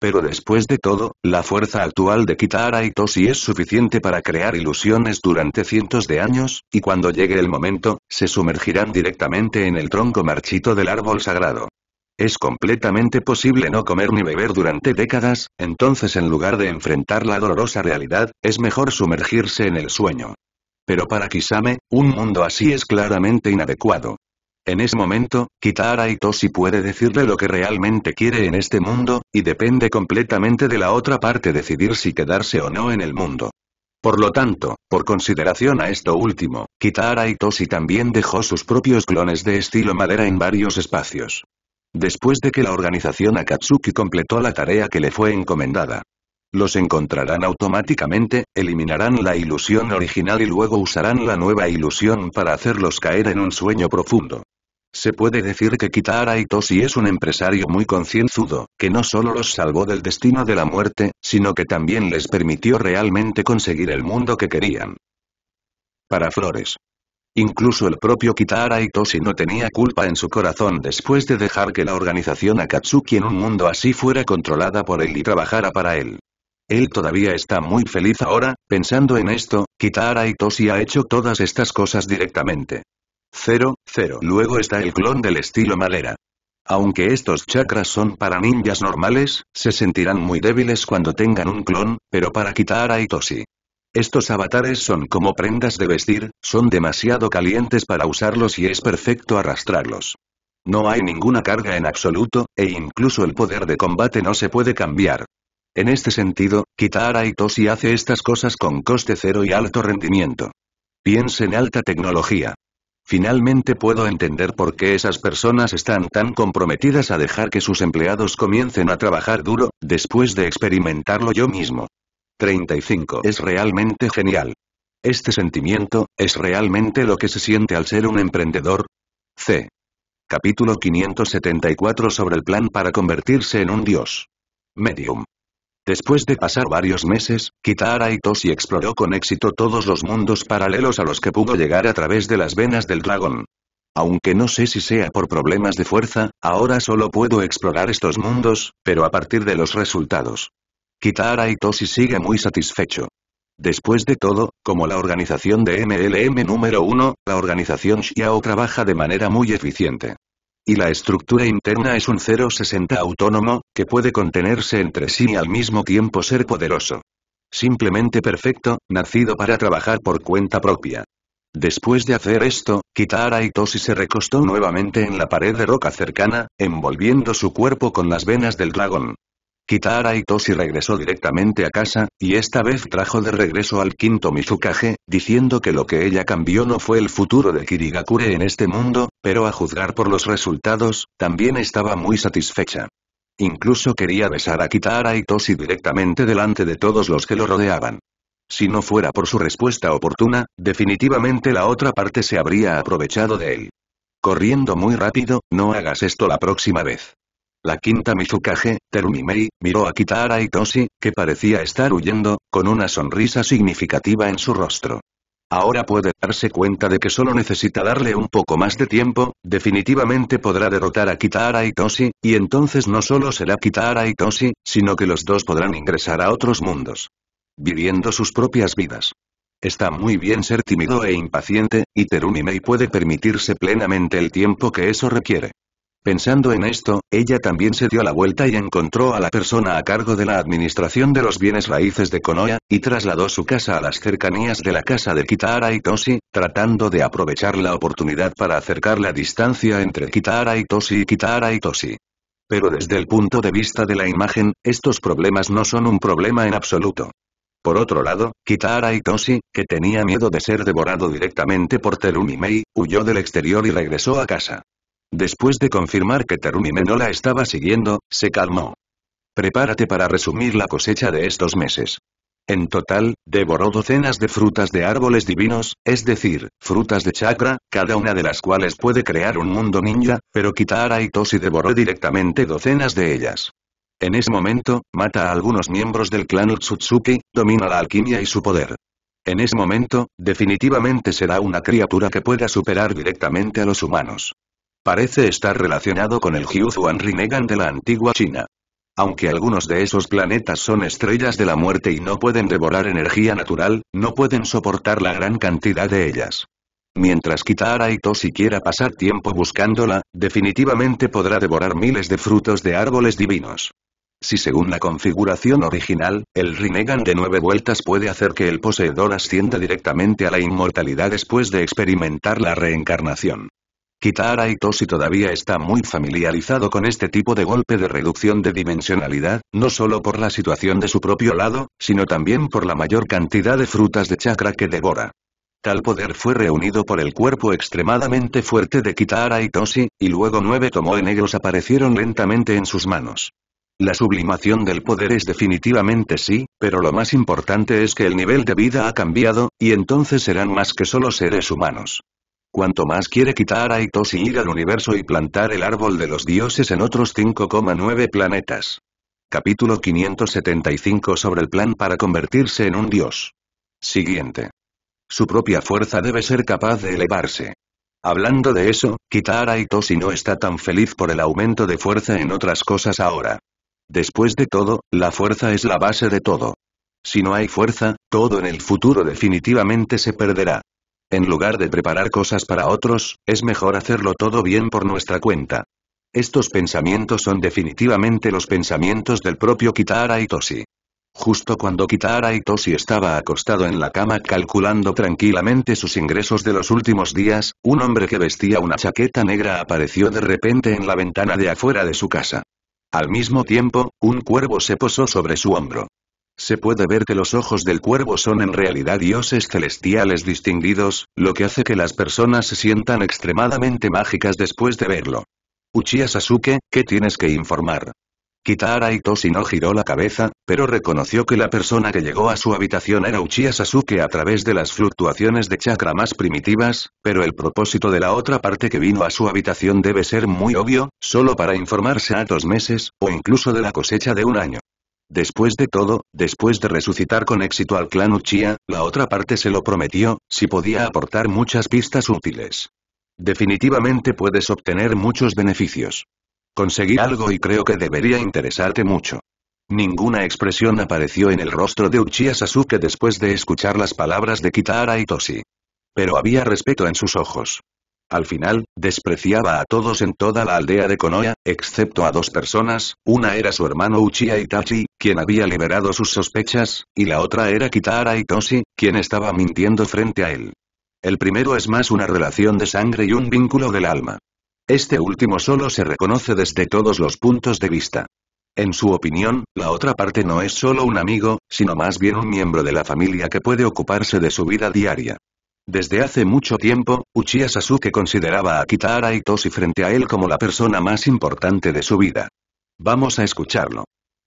pero después de todo, la fuerza actual de y Toshi es suficiente para crear ilusiones durante cientos de años, y cuando llegue el momento, se sumergirán directamente en el tronco marchito del árbol sagrado. Es completamente posible no comer ni beber durante décadas, entonces en lugar de enfrentar la dolorosa realidad, es mejor sumergirse en el sueño. Pero para Kisame, un mundo así es claramente inadecuado. En ese momento, y Itoshi puede decirle lo que realmente quiere en este mundo, y depende completamente de la otra parte decidir si quedarse o no en el mundo. Por lo tanto, por consideración a esto último, y Itoshi también dejó sus propios clones de estilo madera en varios espacios. Después de que la organización Akatsuki completó la tarea que le fue encomendada, los encontrarán automáticamente, eliminarán la ilusión original y luego usarán la nueva ilusión para hacerlos caer en un sueño profundo. Se puede decir que Kitara Itoshi es un empresario muy concienzudo, que no solo los salvó del destino de la muerte, sino que también les permitió realmente conseguir el mundo que querían. Para Flores. Incluso el propio Kitara Itoshi no tenía culpa en su corazón después de dejar que la organización Akatsuki en un mundo así fuera controlada por él y trabajara para él. Él todavía está muy feliz ahora, pensando en esto, Kitara Itoshi ha hecho todas estas cosas directamente. 0, 0. Luego está el clon del estilo madera. Aunque estos chakras son para ninjas normales, se sentirán muy débiles cuando tengan un clon, pero para Kitara Itoshi. Estos avatares son como prendas de vestir, son demasiado calientes para usarlos y es perfecto arrastrarlos. No hay ninguna carga en absoluto, e incluso el poder de combate no se puede cambiar. En este sentido, Kitara Itoshi hace estas cosas con coste cero y alto rendimiento. Piensen en alta tecnología. Finalmente puedo entender por qué esas personas están tan comprometidas a dejar que sus empleados comiencen a trabajar duro, después de experimentarlo yo mismo. 35. Es realmente genial. Este sentimiento, es realmente lo que se siente al ser un emprendedor. C. Capítulo 574 sobre el plan para convertirse en un dios. Medium. Después de pasar varios meses, Kitahara Itoshi exploró con éxito todos los mundos paralelos a los que pudo llegar a través de las venas del dragón. Aunque no sé si sea por problemas de fuerza, ahora solo puedo explorar estos mundos, pero a partir de los resultados. Kitahara Itoshi sigue muy satisfecho. Después de todo, como la organización de MLM número 1, la organización Xiao trabaja de manera muy eficiente. Y la estructura interna es un 060 autónomo, que puede contenerse entre sí y al mismo tiempo ser poderoso. Simplemente perfecto, nacido para trabajar por cuenta propia. Después de hacer esto, Kitara Itoshi se recostó nuevamente en la pared de roca cercana, envolviendo su cuerpo con las venas del dragón. Kitahara Toshi regresó directamente a casa, y esta vez trajo de regreso al quinto Mizukage, diciendo que lo que ella cambió no fue el futuro de Kirigakure en este mundo, pero a juzgar por los resultados, también estaba muy satisfecha. Incluso quería besar a Kitahara Toshi directamente delante de todos los que lo rodeaban. Si no fuera por su respuesta oportuna, definitivamente la otra parte se habría aprovechado de él. Corriendo muy rápido, no hagas esto la próxima vez. La quinta Mizukage, Terumimei, miró a y Toshi, que parecía estar huyendo, con una sonrisa significativa en su rostro. Ahora puede darse cuenta de que solo necesita darle un poco más de tiempo, definitivamente podrá derrotar a y Toshi, y entonces no solo será y Toshi, sino que los dos podrán ingresar a otros mundos. Viviendo sus propias vidas. Está muy bien ser tímido e impaciente, y Terumimei puede permitirse plenamente el tiempo que eso requiere. Pensando en esto, ella también se dio la vuelta y encontró a la persona a cargo de la administración de los bienes raíces de Konoya, y trasladó su casa a las cercanías de la casa de Kitahara Toshi, tratando de aprovechar la oportunidad para acercar la distancia entre Kitahara Toshi y Kitahara Toshi. Pero desde el punto de vista de la imagen, estos problemas no son un problema en absoluto. Por otro lado, Kitahara Itoshi, que tenía miedo de ser devorado directamente por Terumi Mei, huyó del exterior y regresó a casa. Después de confirmar que Terumi no la estaba siguiendo, se calmó. Prepárate para resumir la cosecha de estos meses. En total, devoró docenas de frutas de árboles divinos, es decir, frutas de chakra, cada una de las cuales puede crear un mundo ninja, pero Kitahara Itoshi devoró directamente docenas de ellas. En ese momento, mata a algunos miembros del clan Utsutsuki, domina la alquimia y su poder. En ese momento, definitivamente será una criatura que pueda superar directamente a los humanos. Parece estar relacionado con el Jiuzhuan Rinnegan de la antigua China. Aunque algunos de esos planetas son estrellas de la muerte y no pueden devorar energía natural, no pueden soportar la gran cantidad de ellas. Mientras Kitara tosi quiera pasar tiempo buscándola, definitivamente podrá devorar miles de frutos de árboles divinos. Si según la configuración original, el Rinnegan de nueve vueltas puede hacer que el poseedor ascienda directamente a la inmortalidad después de experimentar la reencarnación. Kitahara Itoshi todavía está muy familiarizado con este tipo de golpe de reducción de dimensionalidad, no solo por la situación de su propio lado, sino también por la mayor cantidad de frutas de chakra que devora. Tal poder fue reunido por el cuerpo extremadamente fuerte de Kitahara Itoshi, y luego nueve tomo negros aparecieron lentamente en sus manos. La sublimación del poder es definitivamente sí, pero lo más importante es que el nivel de vida ha cambiado, y entonces serán más que solo seres humanos. Cuanto más quiere quitar a y ir al universo y plantar el árbol de los dioses en otros 5,9 planetas. Capítulo 575 sobre el plan para convertirse en un dios. Siguiente. Su propia fuerza debe ser capaz de elevarse. Hablando de eso, aitos Itoshi no está tan feliz por el aumento de fuerza en otras cosas ahora. Después de todo, la fuerza es la base de todo. Si no hay fuerza, todo en el futuro definitivamente se perderá. En lugar de preparar cosas para otros, es mejor hacerlo todo bien por nuestra cuenta. Estos pensamientos son definitivamente los pensamientos del propio Kitahara Itoshi. Justo cuando Kitahara Itoshi estaba acostado en la cama calculando tranquilamente sus ingresos de los últimos días, un hombre que vestía una chaqueta negra apareció de repente en la ventana de afuera de su casa. Al mismo tiempo, un cuervo se posó sobre su hombro. Se puede ver que los ojos del cuervo son en realidad dioses celestiales distinguidos, lo que hace que las personas se sientan extremadamente mágicas después de verlo. Uchiha Sasuke, ¿qué tienes que informar? Kitara Itoshi no giró la cabeza, pero reconoció que la persona que llegó a su habitación era Uchiha Sasuke a través de las fluctuaciones de chakra más primitivas, pero el propósito de la otra parte que vino a su habitación debe ser muy obvio, solo para informarse a dos meses, o incluso de la cosecha de un año. Después de todo, después de resucitar con éxito al clan Uchiha, la otra parte se lo prometió, si podía aportar muchas pistas útiles. Definitivamente puedes obtener muchos beneficios. Conseguí algo y creo que debería interesarte mucho. Ninguna expresión apareció en el rostro de Uchiha Sasuke después de escuchar las palabras de y Toshi, Pero había respeto en sus ojos. Al final, despreciaba a todos en toda la aldea de Konoya, excepto a dos personas, una era su hermano Uchiha Itachi, quien había liberado sus sospechas, y la otra era Kitara Itoshi, quien estaba mintiendo frente a él. El primero es más una relación de sangre y un vínculo del alma. Este último solo se reconoce desde todos los puntos de vista. En su opinión, la otra parte no es solo un amigo, sino más bien un miembro de la familia que puede ocuparse de su vida diaria. Desde hace mucho tiempo, Uchiha Sasuke consideraba a Kitahara Itoshi frente a él como la persona más importante de su vida. Vamos a escucharlo.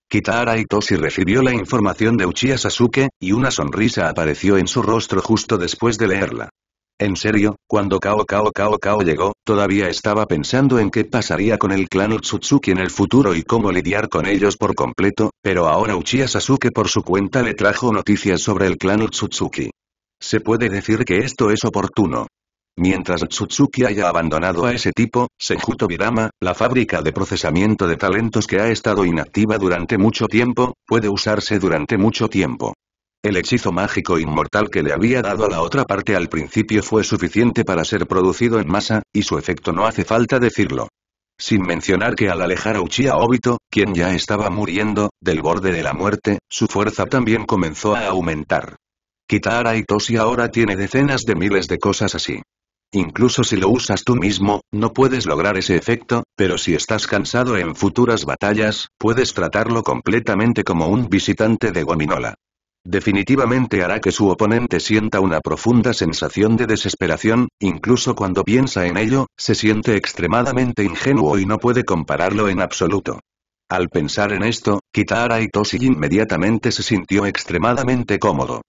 Kitahara Itoshi recibió la información de Uchiha Sasuke, y una sonrisa apareció en su rostro justo después de leerla. En serio, cuando Kao Kao Kao Kao llegó, todavía estaba pensando en qué pasaría con el clan Utsutsuki en el futuro y cómo lidiar con ellos por completo, pero ahora Uchiha Sasuke por su cuenta le trajo noticias sobre el clan Otsutsuki. Se puede decir que esto es oportuno. Mientras Tsutsuki haya abandonado a ese tipo, Senjuto Birama, la fábrica de procesamiento de talentos que ha estado inactiva durante mucho tiempo, puede usarse durante mucho tiempo. El hechizo mágico inmortal que le había dado a la otra parte al principio fue suficiente para ser producido en masa, y su efecto no hace falta decirlo. Sin mencionar que al alejar a Uchiha Obito, quien ya estaba muriendo, del borde de la muerte, su fuerza también comenzó a aumentar. Kitara Itoshi ahora tiene decenas de miles de cosas así. Incluso si lo usas tú mismo, no puedes lograr ese efecto, pero si estás cansado en futuras batallas, puedes tratarlo completamente como un visitante de gominola. Definitivamente hará que su oponente sienta una profunda sensación de desesperación, incluso cuando piensa en ello, se siente extremadamente ingenuo y no puede compararlo en absoluto. Al pensar en esto, Kitara Itoshi inmediatamente se sintió extremadamente cómodo.